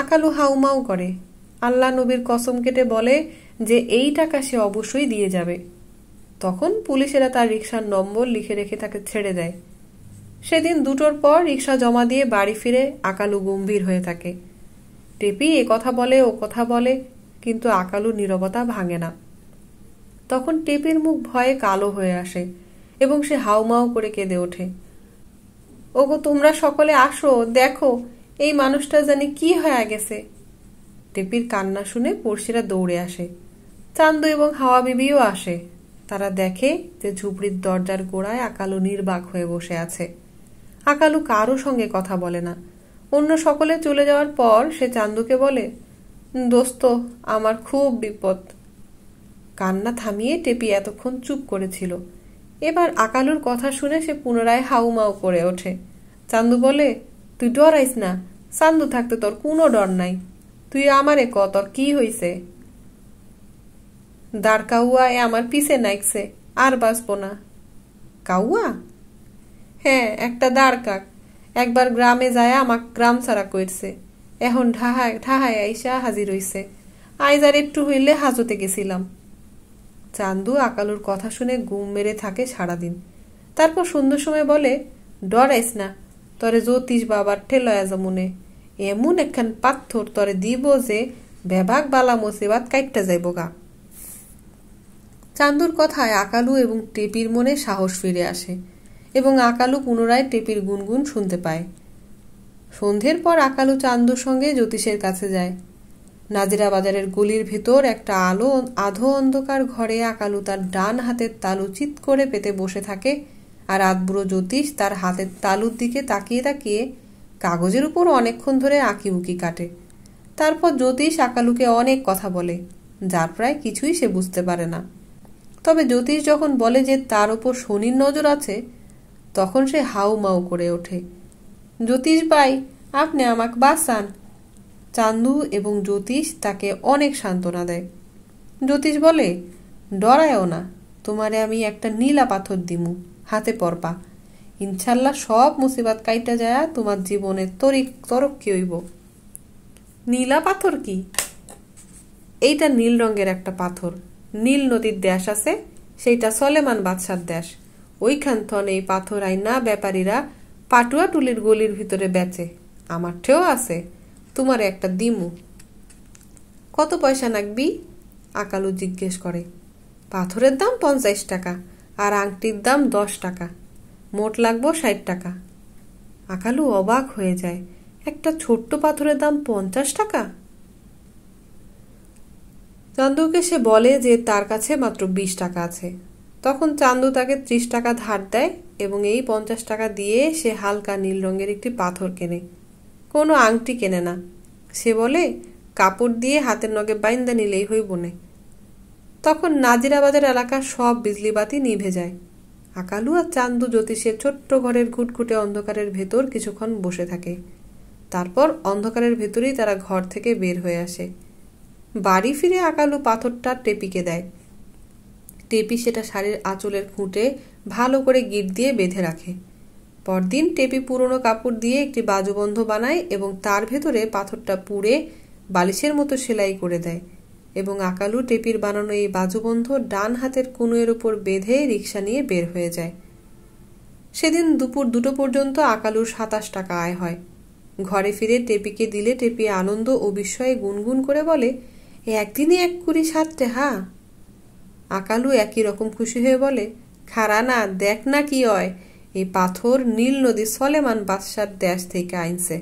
আকালু হাউমাও করে আল্লাহ নবীর কসম কেটে বলে যে এই টাকা সে অবশ্যই দিয়ে যাবে তখন পুলিশেরা তার রিক্সার নম্বর লিখে রেখে তাকে ছেড়ে দেয় সেদিন দুটোর পর রিক্সা জমা দিয়ে বাড়ি ফিরে আকালু গম্ভীর হয়ে থাকে টেপি এ কথা বলে ও কথা বলে কিন্তু আকালু নীরবতা ভাঙে না তখন টেপির মুখ ভয়ে কালো হয়ে আসে এবং সে হাউমাও করে কেঁদে ওঠে ওগো তোমরা সকলে আসো দেখো এই মানুষটা জানি কি হয়ে গেছে টেপির কান্না শুনে পড়শিরা দৌড়ে আসে চান্দু এবং হাওয়া বিবিও আসে তারা দেখে যে ঝুপড়ির দরজার গোড়ায় আকালু নির্বাক হয়ে বসে আছে আকালু কারো সঙ্গে কথা বলে না অন্য সকলে চলে যাওয়ার পর সে চান্দুকে বলে দোস্ত আমার খুব বিপদ কান্না থামিয়ে টেপি এতক্ষণ চুপ করেছিল এবার আকালুর কথা শুনে সে পুনরায় হাউমাউ করে ওঠে চান্দু বলে তুই ডরাইস না চান্দু থাকতে তোর কোনো ডর নাই তুই আমারে ক তোর কি হইছে দার কাউয়া এ আমার পিছে নাইকছে আর বাঁচব না কাউয়া হ্যাঁ একটা দাঁড় কাক একবার গ্রামে যায় আমাক গ্রাম ছাড়া করছে এখন ঢাহায় ঢাহায় আইসা হাজির হইছে আইজার একটু হইলে হাজতে গেছিলাম চান্দু আকালুর কথা শুনে গুম মেরে থাকে সারাদিন তারপর সুন্দর সময় বলে ডরাইস না তরে জ্যোতিষ বাবার ঠেলয়া যেমনে এমন একখান পাথর তরে দিব যে বেভাগ বালা মুসিবাত কাইটটা যাইব গা চান্দুর কথায় আকালু এবং টেপির মনে সাহস ফিরে আসে এবং আকালু পুনরায় টেপির গুনগুন শুনতে পায় সন্ধ্যের পর আকালু চান্দুর সঙ্গে জ্যোতিষের কাছে যায় নাজিরা বাজারের গলির ভেতর একটা আলো আধো অন্ধকার ঘরে আকালু তার ডান হাতের তালু চিত করে পেতে বসে থাকে আর আতবুড়ো জ্যোতিষ তার হাতের তালুর দিকে তাকিয়ে তাকিয়ে কাগজের উপর অনেকক্ষণ ধরে আঁকিবুকি কাটে তারপর জ্যোতিষ আকালুকে অনেক কথা বলে যার প্রায় কিছুই সে বুঝতে পারে না তবে জ্যোতিষ যখন বলে যে তার ওপর শনির নজর আছে তখন সে হাউ মাউ করে ওঠে জ্যোতিষ ভাই আপনি আমাকে বাঁচান চান্দু এবং জ্যোতিষ তাকে অনেক সান্ত্বনা দেয় জ্যোতিষ বলে ডরায়ও না তোমারে আমি একটা নীলা পাথর দিমু হাতে পরপা ইনশাল্লাহ সব মুসিবাত কাইটা যায় তোমার জীবনে তরিক তরক্ষি হইব নীলা পাথর কি এইটা নীল রঙের একটা পাথর নীল নদীর দেশ আছে সেইটা সলেমান বাদশার দেশ ওইখানথন এই পাথর আইনা ব্যাপারীরা পাটুয়া টুলির গলির ভিতরে বেচে আমার ঠেও আছে তোমার একটা দিমু কত পয়সা নাকবি আকালু জিজ্ঞেস করে পাথরের দাম পঞ্চাশ টাকা আর আংটির দাম দশ টাকা মোট লাগবো ষাট টাকা আকালু অবাক হয়ে যায় একটা ছোট্ট পাথরের দাম পঞ্চাশ টাকা চান্দুকে সে বলে যে তার কাছে মাত্র বিশ টাকা আছে তখন চান্দু তাকে ত্রিশ টাকা ধার দেয় এবং এই পঞ্চাশ টাকা দিয়ে সে হালকা নীল রঙের একটি পাথর কেনে কোনো আংটি কেনে না সে বলে কাপড় দিয়ে হাতের নগে বাইন্দা নিলেই হই বনে তখন নাজিরাবাদের এলাকার সব বিজলিবাতি নিভে যায় আকালু আর চান্দু জ্যোতিষের ছোট্ট ঘরের ঘুটঘুটে অন্ধকারের ভেতর কিছুক্ষণ বসে থাকে তারপর অন্ধকারের ভেতরেই তারা ঘর থেকে বের হয়ে আসে বাড়ি ফিরে আকালু পাথরটা টেপিকে দেয় টেপি সেটা শাড়ির আঁচলের খুঁটে ভালো করে গিট দিয়ে বেঁধে রাখে পরদিন টেপি পুরনো কাপড় দিয়ে একটি বাজুবন্ধ বানায় এবং তার ভেতরে পাথরটা পুড়ে বালিশের মতো সেলাই করে দেয় এবং আকালু টেপির বানানো এই বাজুবন্ধ ডান হাতের কুনুয়ের উপর বেঁধে রিক্সা নিয়ে বের হয়ে যায় সেদিন দুপুর দুটো পর্যন্ত আকালুর সাতাশ টাকা আয় হয় ঘরে ফিরে টেপিকে দিলে টেপি আনন্দ ও বিস্ময়ে গুনগুন করে বলে একদিনই এক কুড়ি সাতটে হা আকালু একই রকম খুশি হয়ে বলে খারা না দেখ না কি হয় এই পাথর নীল নদী সলেমান বাদশার দেশ থেকে আইনছে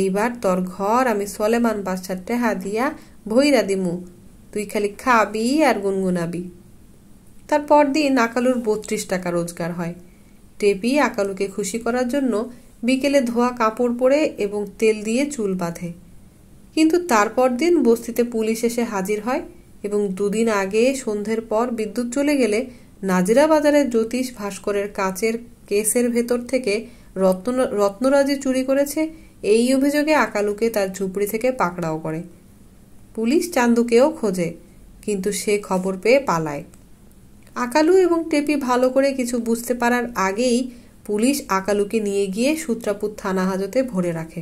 এইবার তোর ঘর আমি সলেমান বাদশার টেহা দিয়া ভৈরা দিমু তুই খালি খাবি আর গুনগুনাবি তার পরদিন আকালুর বত্রিশ টাকা রোজগার হয় টেপি আকালুকে খুশি করার জন্য বিকেলে ধোয়া কাপড় পরে এবং তেল দিয়ে চুল বাঁধে কিন্তু তারপর দিন বস্তিতে পুলিশ এসে হাজির হয় এবং দুদিন আগে সন্ধ্যের পর বিদ্যুৎ চলে গেলে নাজিরা বাজারের জ্যোতিষ ভাস্করের কাচের কেসের ভেতর থেকে রত্ন রত্নরাজি চুরি করেছে এই অভিযোগে আকালুকে তার ঝুপড়ি থেকে পাকড়াও করে পুলিশ চান্দুকেও খোঁজে কিন্তু সে খবর পেয়ে পালায় আকালু এবং টেপি ভালো করে কিছু বুঝতে পারার আগেই পুলিশ আকালুকে নিয়ে গিয়ে সূত্রাপুর থানা হাজতে ভরে রাখে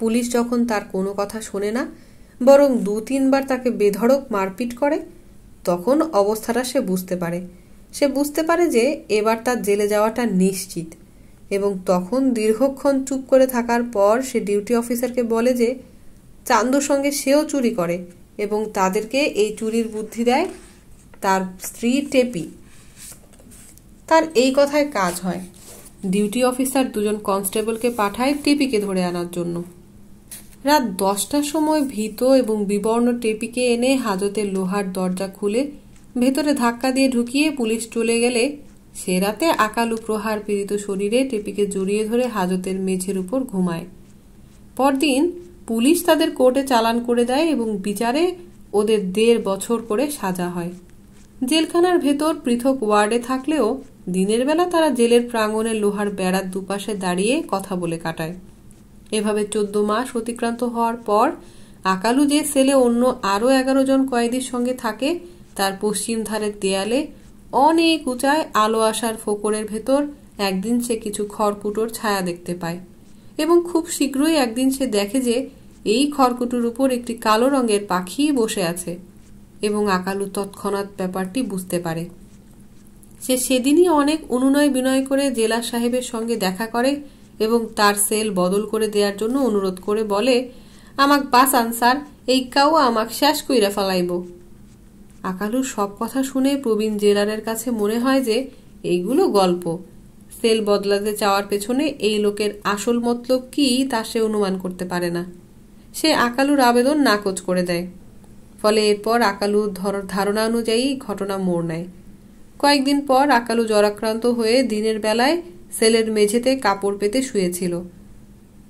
পুলিশ যখন তার কোনো কথা শোনে না বরং দু তিনবার তাকে বেধড়ক মারপিট করে তখন অবস্থাটা সে বুঝতে পারে সে বুঝতে পারে যে এবার তার জেলে যাওয়াটা নিশ্চিত এবং তখন দীর্ঘক্ষণ চুপ করে থাকার পর সে ডিউটি অফিসারকে বলে যে চান্দুর সঙ্গে সেও চুরি করে এবং তাদেরকে এই চুরির বুদ্ধি দেয় তার স্ত্রী টেপি তার এই কথায় কাজ হয় ডিউটি অফিসার দুজন কনস্টেবলকে পাঠায় টেপিকে ধরে আনার জন্য রাত দশটার সময় ভীত এবং বিবর্ণ টেপিকে এনে হাজতের লোহার দরজা খুলে ভেতরে ধাক্কা দিয়ে ঢুকিয়ে পুলিশ চলে গেলে সে রাতে আকালু প্রহার পীড়িত শরীরে টেপিকে জড়িয়ে ধরে হাজতের মেঝের উপর ঘুমায় পরদিন পুলিশ তাদের কোর্টে চালান করে দেয় এবং বিচারে ওদের দেড় বছর করে সাজা হয় জেলখানার ভেতর পৃথক ওয়ার্ডে থাকলেও দিনের বেলা তারা জেলের প্রাঙ্গণে লোহার বেড়ার দুপাশে দাঁড়িয়ে কথা বলে কাটায় এভাবে চোদ্দ মাস অতিক্রান্ত হওয়ার পর আকালু যে সেলে অন্য আরও এগারো জন কয়েদির সঙ্গে থাকে তার পশ্চিম ধারের দেয়ালে অনেক উঁচায় আলো আসার ফোকরের ভেতর একদিন সে কিছু খড়কুটোর ছায়া দেখতে পায় এবং খুব শীঘ্রই একদিন সে দেখে যে এই খড়কুটোর উপর একটি কালো রঙের পাখি বসে আছে এবং আকালু তৎক্ষণাৎ ব্যাপারটি বুঝতে পারে সে সেদিনই অনেক অনুনয় বিনয় করে জেলা সাহেবের সঙ্গে দেখা করে এবং তার সেল বদল করে দেওয়ার জন্য অনুরোধ করে বলে আমাক বাস আনসার এই কাও আমাক শেষ কইরা ফেলাইব আকালুর সব কথা শুনে প্রবীণ জেলারের কাছে মনে হয় যে এইগুলো গল্প সেল বদলাতে চাওয়ার পেছনে এই লোকের আসল মতলব কি তা সে অনুমান করতে পারে না সে আকালুর আবেদন নাকচ করে দেয় ফলে এরপর আকালু ধারণা অনুযায়ী ঘটনা মোড় নেয় কয়েকদিন পর আকালু জ্বরাক্রান্ত হয়ে দিনের বেলায় সেলের মেঝেতে কাপড় পেতে শুয়েছিল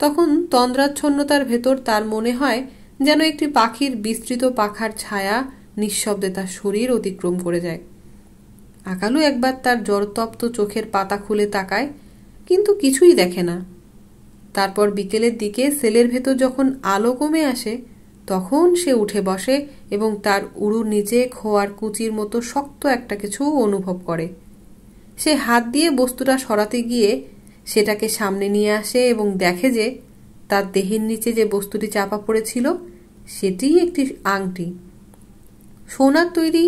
তখন তন্দ্রাচ্ছন্নতার ভেতর তার মনে হয় যেন একটি পাখির বিস্তৃত পাখার ছায়া নিঃশব্দে তার শরীর অতিক্রম করে যায় আকালু একবার তার জড়তপ্ত চোখের পাতা খুলে তাকায় কিন্তু কিছুই দেখে না তারপর বিকেলের দিকে সেলের ভেতর যখন আলো কমে আসে তখন সে উঠে বসে এবং তার উড়ুর নিচে খোয়ার কুচির মতো শক্ত একটা কিছু অনুভব করে সে হাত দিয়ে বস্তুটা সরাতে গিয়ে সেটাকে সামনে নিয়ে আসে এবং দেখে যে তার দেহের নিচে যে বস্তুটি চাপা পড়েছিল সেটিই একটি আংটি সোনার তৈরি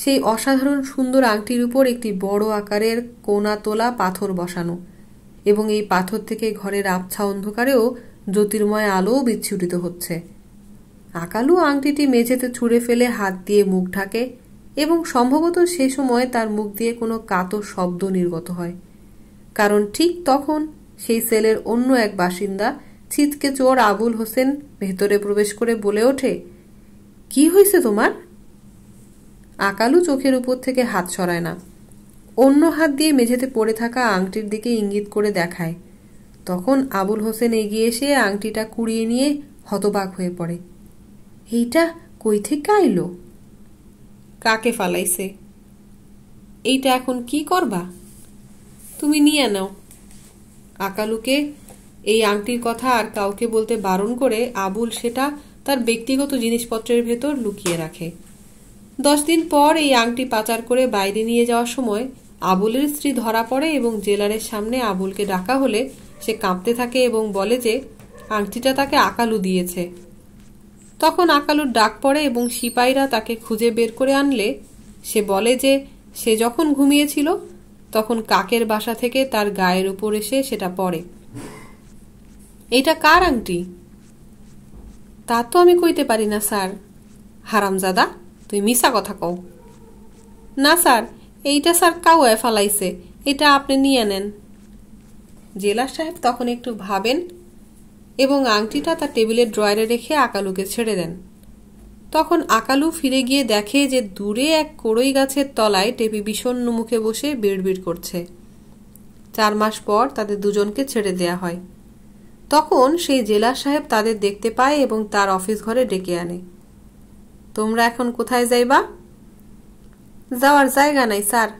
সেই অসাধারণ সুন্দর আংটির উপর একটি বড় আকারের কোনা তোলা পাথর বসানো এবং এই পাথর থেকে ঘরের আবছা অন্ধকারেও জ্যোতির্ময় আলো বিচ্ছুরিত হচ্ছে আকালু আংটিটি মেঝেতে ছুঁড়ে ফেলে হাত দিয়ে মুখ ঢাকে এবং সম্ভবত সে সময় তার মুখ দিয়ে কোনো কাতর শব্দ নির্গত হয় কারণ ঠিক তখন সেই সেলের অন্য এক বাসিন্দা ছিটকে চোর আবুল হোসেন ভেতরে প্রবেশ করে বলে ওঠে কি হয়েছে তোমার আকালু চোখের উপর থেকে হাত সরায় না অন্য হাত দিয়ে মেঝেতে পড়ে থাকা আংটির দিকে ইঙ্গিত করে দেখায় তখন আবুল হোসেন এগিয়ে এসে আংটিটা কুড়িয়ে নিয়ে হতবাক হয়ে পড়ে এইটা কই থেকে আইলো কাকে ফালাইছে এইটা এখন কি করবা তুমি নিয়ে নাও আকালুকে এই আংটির কথা আর কাউকে বলতে বারণ করে আবুল সেটা তার ব্যক্তিগত জিনিসপত্রের ভেতর লুকিয়ে রাখে দশ দিন পর এই আংটি পাচার করে বাইরে নিয়ে যাওয়ার সময় আবুলের স্ত্রী ধরা পড়ে এবং জেলারের সামনে আবুলকে ডাকা হলে সে কাঁপতে থাকে এবং বলে যে আংটিটা তাকে আকালু দিয়েছে তখন আকালুর ডাক পড়ে এবং সিপাহীরা তাকে খুঁজে বের করে আনলে সে বলে যে সে যখন ঘুমিয়েছিল তখন কাকের বাসা থেকে তার গায়ের উপর এসে সেটা পড়ে এইটা কার আংটি তা তো আমি কইতে পারি না স্যার হারামজাদা তুই মিসা কথা কও না স্যার এইটা স্যার কাউয়ে ফালাইছে এটা আপনি নিয়ে নেন জেলা সাহেব তখন একটু ভাবেন এবং আংটিটা তার টেবিলের ড্রয়ারে রেখে আকালুকে ছেড়ে দেন তখন আকালু ফিরে গিয়ে দেখে যে দূরে এক কড়ই গাছের তলায় টেপি বিষণ্ন মুখে বসে বিড়বিড় করছে চার মাস পর তাদের দুজনকে ছেড়ে দেয়া হয় তখন সেই জেলা সাহেব তাদের দেখতে পায় এবং তার অফিস ঘরে ডেকে আনে তোমরা এখন কোথায় যাইবা যাওয়ার জায়গা নাই স্যার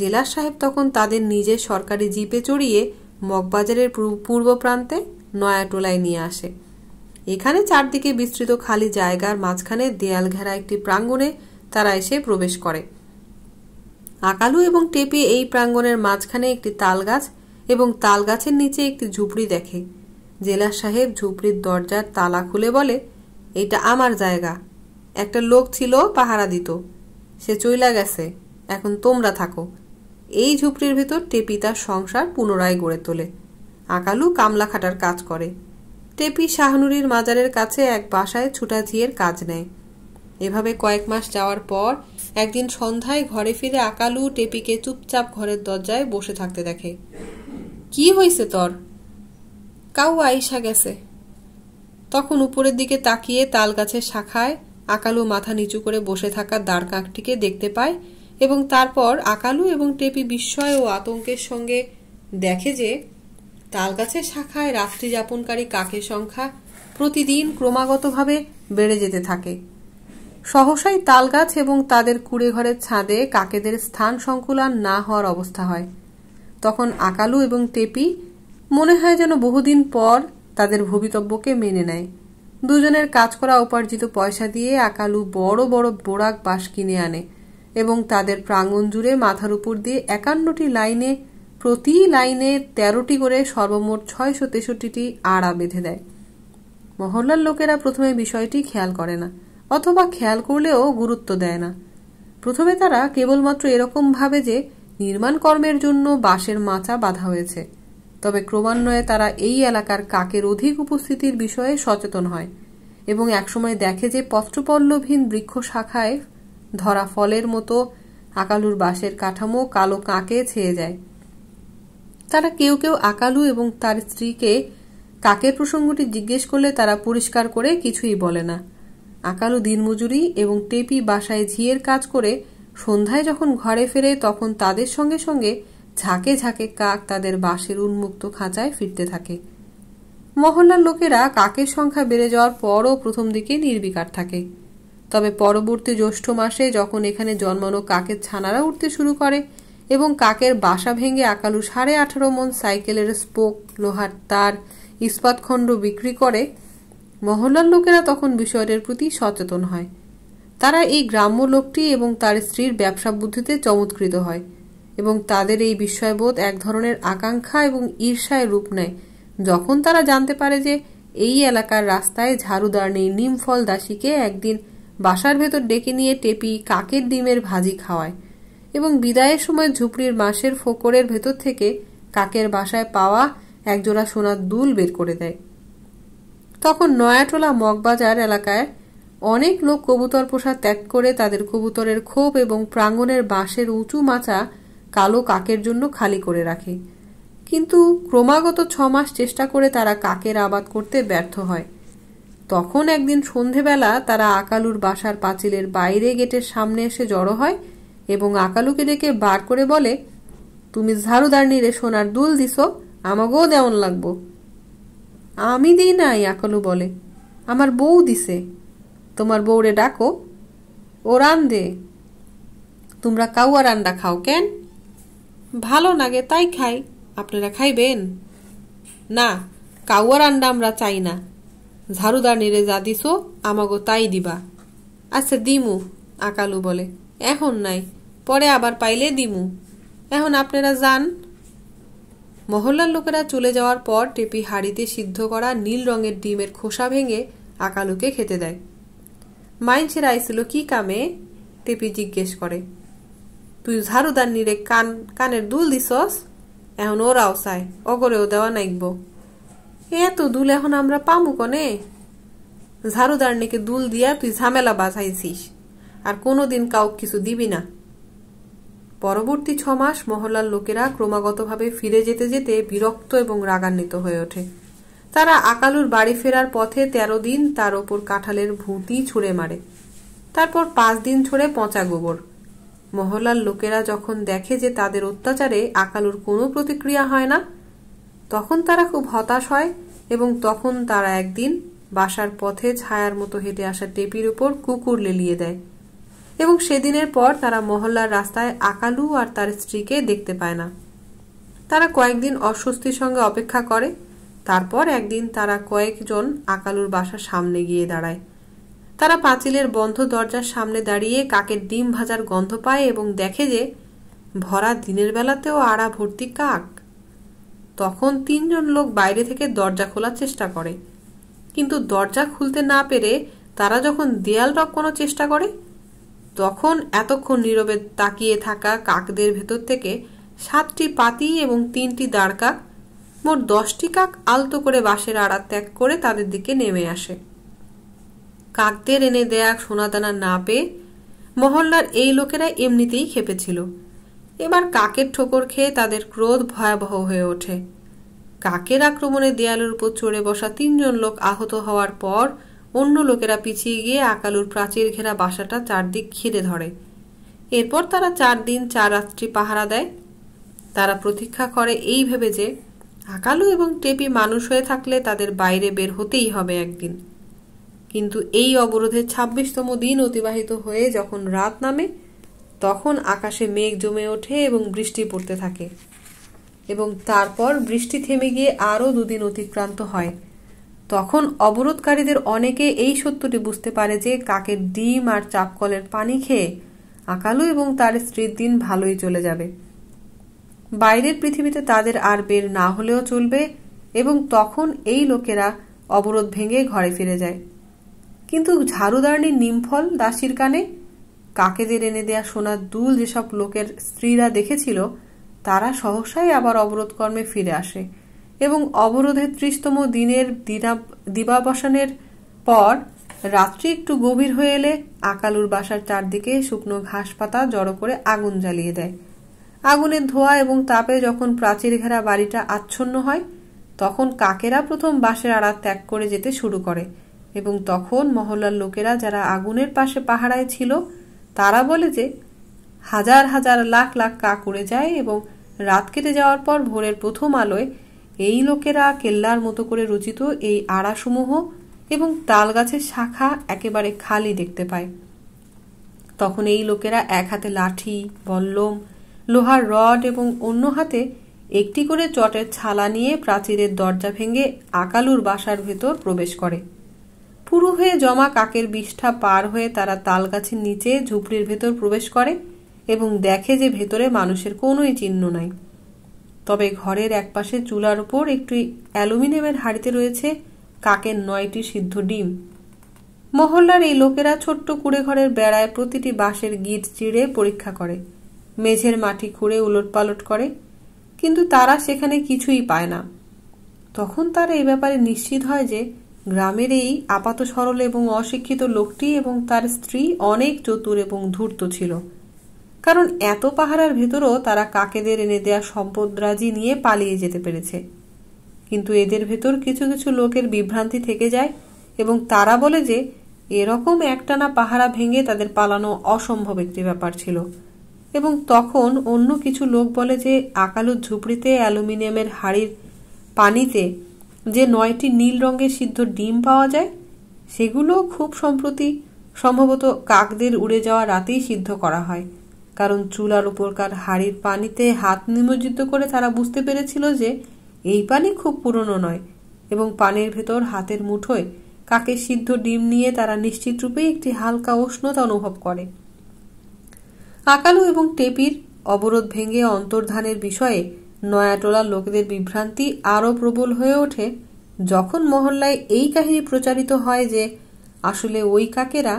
জেলা সাহেব তখন তাদের নিজের সরকারি জিপে চড়িয়ে মগবাজারের পূর্ব প্রান্তে নয়াটোলায় নিয়ে আসে এখানে চারদিকে বিস্তৃত খালি জায়গার মাঝখানে দেয়াল ঘেরা একটি প্রাঙ্গণে তারা এসে প্রবেশ করে আকালু এবং টেপি এই প্রাঙ্গণের মাঝখানে একটি তালগাছ এবং তালগাছের নিচে একটি ঝুপড়ি দেখে জেলা সাহেব ঝুপড়ির দরজার তালা খুলে বলে এটা আমার জায়গা একটা লোক ছিল পাহারা দিত সে চইলা গেছে এখন তোমরা থাকো এই ঝুপড়ির ভিতর টেপি তার সংসার পুনরায় গড়ে তোলে আকালু কামলা খাটার কাজ করে টেপি শাহনুরির মাজারের কাছে এক বাসায় ছুটাঝিয়ের কাজ নেয় এভাবে কয়েক মাস যাওয়ার পর একদিন সন্ধ্যায় ঘরে ফিরে আকালু টেপিকে চুপচাপ ঘরের দরজায় বসে থাকতে দেখে কি হয়েছে তর কাউ আইসা গেছে তখন উপরের দিকে তাকিয়ে তাল গাছের শাখায় আকালু মাথা নিচু করে বসে থাকা দাঁড় কাকটিকে দেখতে পায় এবং তারপর আকালু এবং টেপি বিস্ময় ও আতঙ্কের সঙ্গে দেখে যে তালগাছের শাখায় রাত্রি যাপনকারী কাকের সংখ্যা প্রতিদিন ক্রমাগতভাবে বেড়ে যেতে থাকে সহসাই তালগাছ এবং তাদের কুড়ে ঘরের ছাদে কাকেদের স্থান সংকুলান না হওয়ার অবস্থা হয় তখন আকালু এবং টেপি মনে হয় যেন বহুদিন পর তাদের ভবিতব্যকে মেনে নেয় দুজনের কাজ করা উপার্জিত পয়সা দিয়ে আকালু বড় বড় বোরাক বাঁশ কিনে আনে এবং তাদের প্রাঙ্গণ জুড়ে মাথার উপর দিয়ে একান্নটি লাইনে প্রতি লাইনে তেরোটি করে সর্বমোট ছয়শো তেষট্টিটি আড়া বেঁধে দেয় মহল্লার লোকেরা প্রথমে বিষয়টি খেয়াল করে না অথবা খেয়াল করলেও গুরুত্ব দেয় না প্রথমে তারা কেবলমাত্র এরকম ভাবে যে নির্মাণ কর্মের জন্য বাঁশের মাচা বাঁধা হয়েছে তবে ক্রমান্বয়ে তারা এই এলাকার কাকের অধিক উপস্থিতির বিষয়ে সচেতন হয় এবং একসময় দেখে যে পত্রপল্লভীন বৃক্ষ শাখায় ধরা ফলের মতো আকালুর বাঁশের কাঠামো কালো কাকে ছেয়ে যায় তারা কেউ কেউ আকালু এবং তার স্ত্রীকে কাকের প্রসঙ্গটি জিজ্ঞেস করলে তারা পরিষ্কার করে কিছুই বলে না আকালু দিনমজুরি এবং টেপি বাসায় ঝিয়ের কাজ করে সন্ধ্যায় যখন ঘরে ফেরে তখন তাদের সঙ্গে সঙ্গে ঝাঁকে ঝাঁকে কাক তাদের বাসের উন্মুক্ত খাঁচায় ফিরতে থাকে মহল্লার লোকেরা কাকের সংখ্যা বেড়ে যাওয়ার পরও প্রথম দিকে নির্বিকার থাকে তবে পরবর্তী জ্যৈষ্ঠ মাসে যখন এখানে জন্মানো কাকের ছানারা উঠতে শুরু করে এবং কাকের বাসা ভেঙে আকালু সাড়ে আঠারো মন সাইকেলের স্পোক লোহার তার ইস্পাতখণ্ড বিক্রি করে মহল্লার লোকেরা তখন বিষয়টির প্রতি সচেতন হয় তারা এই গ্রাম্য লোকটি এবং তার স্ত্রীর ব্যবসা বুদ্ধিতে চমৎকৃত হয় এবং তাদের এই বিষয়বোধ এক ধরনের আকাঙ্ক্ষা এবং ঈর্ষায় রূপ নেয় যখন তারা জানতে পারে যে এই এলাকার রাস্তায় ঝাড়ুদার নেই নিমফল দাসীকে একদিন বাসার ভেতর ডেকে নিয়ে টেপি কাকের ডিমের ভাজি খাওয়ায় এবং বিদায়ের সময় ঝুপড়ির বাঁশের ফোকরের ভেতর থেকে কাকের বাসায় পাওয়া একজোড়া সোনার দুল বের করে দেয় তখন নয়াটোলা মগবাজার এলাকায় অনেক লোক কবুতর পোষা ত্যাগ করে তাদের কবুতরের ক্ষোভ এবং প্রাঙ্গণের বাঁশের উঁচু মাচা কালো কাকের জন্য খালি করে রাখে কিন্তু ক্রমাগত ছ মাস চেষ্টা করে তারা কাকের আবাদ করতে ব্যর্থ হয় তখন একদিন সন্ধেবেলা তারা আকালুর বাসার পাঁচিলের বাইরে গেটের সামনে এসে জড়ো হয় এবং আকালুকে ডেকে বার করে বলে তুমি ঝাড়ুদার রে সোনার দুল দিস আমাকেও দেওয়ান লাগবো আমি দিই নাই আকালু বলে আমার বউ দিছে তোমার বউরে ডাকো ও রান্দে তোমরা কাউয়া রান্না খাও কেন ভালো নাগে তাই খাই আপনারা খাইবেন না কাউয়া রান্না আমরা চাই না ঝাড়ুদার নিরে যা দিস আমাগো তাই দিবা আচ্ছা দিমু আকালু বলে এখন নাই পরে আবার পাইলে দিমু এখন আপনারা যান মহল্লার লোকেরা চলে যাওয়ার পর টেপি হাড়িতে সিদ্ধ করা নীল রঙের ডিমের খোসা ভেঙে আকালুকে খেতে দেয় ছেড়ে আইসিল কি কামে টেপি জিজ্ঞেস করে তুই ঝাড়ুদার নিরে কান কানের দুল দিসস এখন ওরাও চায় অগরেও দেওয়া নাইকব এত দুল এখন আমরা পামু কনে ঝাড়ুদার নিকে দুল দিয়া তুই ঝামেলা বাঁচাইছিস আর কোনোদিন কাউকে কিছু দিবি না পরবর্তী ছমাস মহল্লার লোকেরা ক্রমাগতভাবে ফিরে যেতে যেতে বিরক্ত এবং রাগান্বিত হয়ে ওঠে তারা আকালুর বাড়ি ফেরার পথে তেরো দিন তার ওপর কাঁঠালের ভূতি ছুঁড়ে মারে তারপর পাঁচ দিন ছড়ে পচা গোবর মহল্লার লোকেরা যখন দেখে যে তাদের অত্যাচারে আকালুর কোনো প্রতিক্রিয়া হয় না তখন তারা খুব হতাশ হয় এবং তখন তারা একদিন বাসার পথে ছায়ার মতো হেঁটে আসা টেপির উপর কুকুর লেলিয়ে দেয় এবং সেদিনের পর তারা মহল্লার রাস্তায় আকালু আর তার স্ত্রীকে দেখতে পায় না তারা কয়েকদিন অস্বস্তির সঙ্গে অপেক্ষা করে তারপর একদিন তারা কয়েকজন আকালুর বাসার সামনে গিয়ে দাঁড়ায় তারা পাঁচিলের বন্ধ দরজার সামনে দাঁড়িয়ে কাকের ডিম ভাজার গন্ধ পায় এবং দেখে যে ভরা দিনের বেলাতেও আড়া ভর্তি কাক তখন তিনজন লোক বাইরে থেকে দরজা খোলার চেষ্টা করে কিন্তু দরজা খুলতে না পেরে তারা যখন দেয়াল কোনো চেষ্টা করে তখন এতক্ষণ নীরবে তাকিয়ে থাকা কাকদের ভেতর থেকে সাতটি পাতি এবং তিনটি দাঁড় কাক মোট দশটি কাক আলতো করে বাঁশের আড়া ত্যাগ করে তাদের দিকে নেমে আসে কাকদের এনে দেয়া সোনাদানা না পেয়ে মহল্লার এই লোকেরা এমনিতেই খেপেছিল এবার কাকের ঠোকর খেয়ে তাদের ক্রোধ ভয়াবহ হয়ে ওঠে কাকের আক্রমণে দেয়ালের উপর চড়ে বসা তিনজন লোক আহত হওয়ার পর অন্য লোকেরা পিছিয়ে গিয়ে আকালুর প্রাচীর ঘেরা বাসাটা চারদিক ঘিরে ধরে এরপর তারা চার দিন চার রাত্রি পাহারা দেয় তারা প্রতীক্ষা করে এই ভেবে যে আকালু এবং টেপি মানুষ হয়ে থাকলে তাদের বাইরে বের হতেই হবে একদিন কিন্তু এই অবরোধের ছাব্বিশতম দিন অতিবাহিত হয়ে যখন রাত নামে তখন আকাশে মেঘ জমে ওঠে এবং বৃষ্টি পড়তে থাকে এবং তারপর বৃষ্টি থেমে গিয়ে আরও দুদিন অতিক্রান্ত হয় তখন অবরোধকারীদের অনেকে এই সত্যটি বুঝতে পারে যে কাকের ডিম আর চাপকলের পানি খেয়ে আকালু এবং তার স্ত্রীর দিন ভালোই চলে যাবে বাইরের পৃথিবীতে তাদের আর বের না হলেও চলবে এবং তখন এই লোকেরা অবরোধ ভেঙে ঘরে ফিরে যায় কিন্তু ঝাড়ুদারনি নিমফল দাসীর কানে কাকেদের এনে দেয়া সোনার দুল যেসব লোকের স্ত্রীরা দেখেছিল তারা সহসাই আবার অবরোধকর্মে ফিরে আসে এবং অবরোধের ত্রিশতম দিনের দিবাবসানের পর রাত্রি একটু গভীর হয়ে এলে আকালুর বাসার চারদিকে শুকনো ঘাস পাতা জড়ো করে আগুন জ্বালিয়ে দেয় আগুনের ধোয়া এবং তাপে যখন প্রাচীর ঘেরা বাড়িটা আচ্ছন্ন হয় তখন কাকেরা প্রথম বাসের আড়া ত্যাগ করে যেতে শুরু করে এবং তখন মহল্লার লোকেরা যারা আগুনের পাশে পাহারায় ছিল তারা বলে যে হাজার হাজার লাখ লাখ কাক উড়ে যায় এবং রাত কেটে যাওয়ার পর ভোরের প্রথম আলোয় এই লোকেরা কেল্লার মতো করে রচিত এই আড়াসমূহ এবং তাল গাছের শাখা একেবারে খালি দেখতে পায় তখন এই লোকেরা এক হাতে লাঠি বল্লম লোহার রড এবং অন্য হাতে একটি করে চটের ছালা নিয়ে প্রাচীরের দরজা ভেঙে আকালুর বাসার ভেতর প্রবেশ করে পুরু হয়ে জমা কাকের বিষ্ঠা পার হয়ে তারা তাল গাছের নিচে ঝুপড়ির ভেতর প্রবেশ করে এবং দেখে যে ভেতরে মানুষের কোনোই চিহ্ন নাই তবে ঘরের একপাশে চুলার উপর একটি অ্যালুমিনিয়ামের হাড়িতে রয়েছে কাকের নয়টি সিদ্ধ ডিম মহল্লার এই লোকেরা ছোট্ট কুড়ে ঘরের বেড়ায় প্রতিটি বাঁশের গিট চিড়ে পরীক্ষা করে মেঝের মাটি খুঁড়ে উলটপালট করে কিন্তু তারা সেখানে কিছুই পায় না তখন তারা এই ব্যাপারে নিশ্চিত হয় যে গ্রামের এই আপাত সরল এবং অশিক্ষিত লোকটি এবং তার স্ত্রী অনেক চতুর এবং ধূর্ত ছিল কারণ এত পাহারার ভেতরও তারা কাকেদের এনে দেয়া সম্পদরাজি নিয়ে পালিয়ে যেতে পেরেছে কিন্তু এদের ভেতর কিছু কিছু লোকের বিভ্রান্তি থেকে যায় এবং তারা বলে যে এরকম একটানা পাহারা ভেঙে তাদের পালানো অসম্ভব একটি ব্যাপার ছিল এবং তখন অন্য কিছু লোক বলে যে আকালুর ঝুপড়িতে অ্যালুমিনিয়ামের হাড়ির পানিতে যে নয়টি নীল রঙের সিদ্ধ ডিম পাওয়া যায় সেগুলো খুব সম্প্রতি সম্ভবত কাকদের উড়ে যাওয়া রাতেই সিদ্ধ করা হয় কারণ চুলার উপরকার হাড়ির পানিতে হাত নিমজ্জিত করে তারা বুঝতে পেরেছিল যে এই পানি খুব পুরনো নয় এবং পানির ভেতর হাতের মুঠোয় কাকে সিদ্ধ ডিম নিয়ে তারা নিশ্চিত রূপে একটি হালকা উষ্ণতা অনুভব করে আকালু এবং টেপির অবরোধ ভেঙে অন্তর্ধানের বিষয়ে নয়াটোলার লোকেদের বিভ্রান্তি আরও প্রবল হয়ে ওঠে যখন মহল্লায় এই কাহিনী প্রচারিত হয় যে আসলে ওই কাকেরা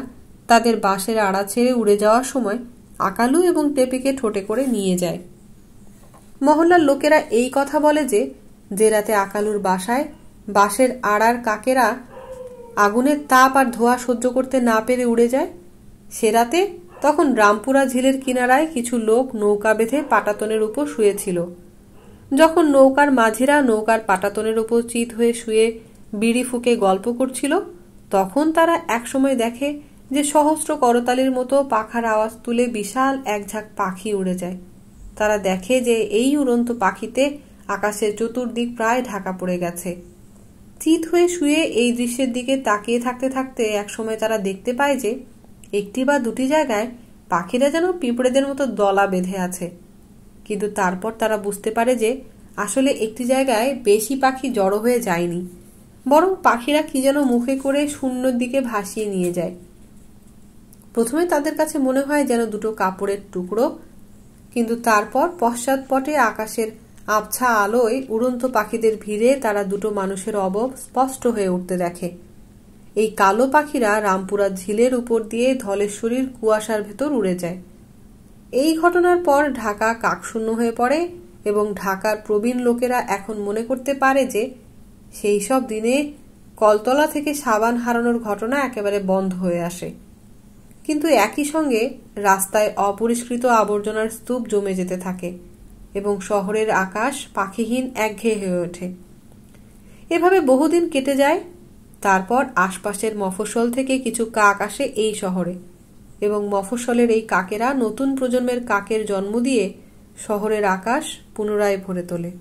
তাদের বাঁশের আড়া ছেড়ে উড়ে যাওয়ার সময় আকালু এবং টেপিকে ঠোঁটে করে নিয়ে যায় মহল্লার লোকেরা এই কথা বলে যে যে রাতে আকালুর বাসায় বাঁশের আড়ার কাকেরা আগুনের তাপ আর ধোয়া সহ্য করতে না পেরে উড়ে যায় সে রাতে তখন রামপুরা ঝিলের কিনারায় কিছু লোক নৌকা বেঁধে পাটাতনের উপর শুয়েছিল যখন নৌকার মাঝিরা নৌকার পাটাতনের উপর চিত হয়ে শুয়ে বিড়ি ফুকে গল্প করছিল তখন তারা একসময় দেখে যে সহস্র করতালির মতো পাখার আওয়াজ তুলে বিশাল এক ঝাঁক পাখি উড়ে যায় তারা দেখে যে এই উড়ন্ত পাখিতে আকাশের চতুর্দিক প্রায় ঢাকা পড়ে গেছে চিত হয়ে শুয়ে এই দৃশ্যের দিকে তাকিয়ে থাকতে থাকতে একসময় তারা দেখতে পায় যে একটি বা দুটি জায়গায় পাখিরা যেন পিঁপড়েদের মতো দলা বেঁধে আছে কিন্তু তারপর তারা বুঝতে পারে যে আসলে একটি জায়গায় বেশি পাখি জড়ো হয়ে যায়নি বরং পাখিরা কি যেন মুখে করে শূন্যর দিকে ভাসিয়ে নিয়ে যায় প্রথমে তাদের কাছে মনে হয় যেন দুটো কাপড়ের টুকরো কিন্তু তারপর পশ্চাৎপটে আকাশের আবছা আলোয় উড়ন্ত পাখিদের ভিড়ে তারা দুটো মানুষের অবব স্পষ্ট হয়ে উঠতে দেখে এই কালো পাখিরা রামপুরা ঝিলের উপর দিয়ে ধলেশ্বরীর কুয়াশার ভেতর উড়ে যায় এই ঘটনার পর ঢাকা কাকশূন্য হয়ে পড়ে এবং ঢাকার প্রবীণ লোকেরা এখন মনে করতে পারে যে সেই সব দিনে কলতলা থেকে সাবান হারানোর ঘটনা একেবারে বন্ধ হয়ে আসে কিন্তু একই সঙ্গে রাস্তায় অপরিষ্কৃত আবর্জনার স্তূপ জমে যেতে থাকে এবং শহরের আকাশ পাখিহীন একঘেয়ে হয়ে ওঠে এভাবে বহুদিন কেটে যায় তারপর আশপাশের মফস্বল থেকে কিছু কাক আসে এই শহরে এবং মফস্বলের এই কাকেরা নতুন প্রজন্মের কাকের জন্ম দিয়ে শহরের আকাশ পুনরায় ভরে তোলে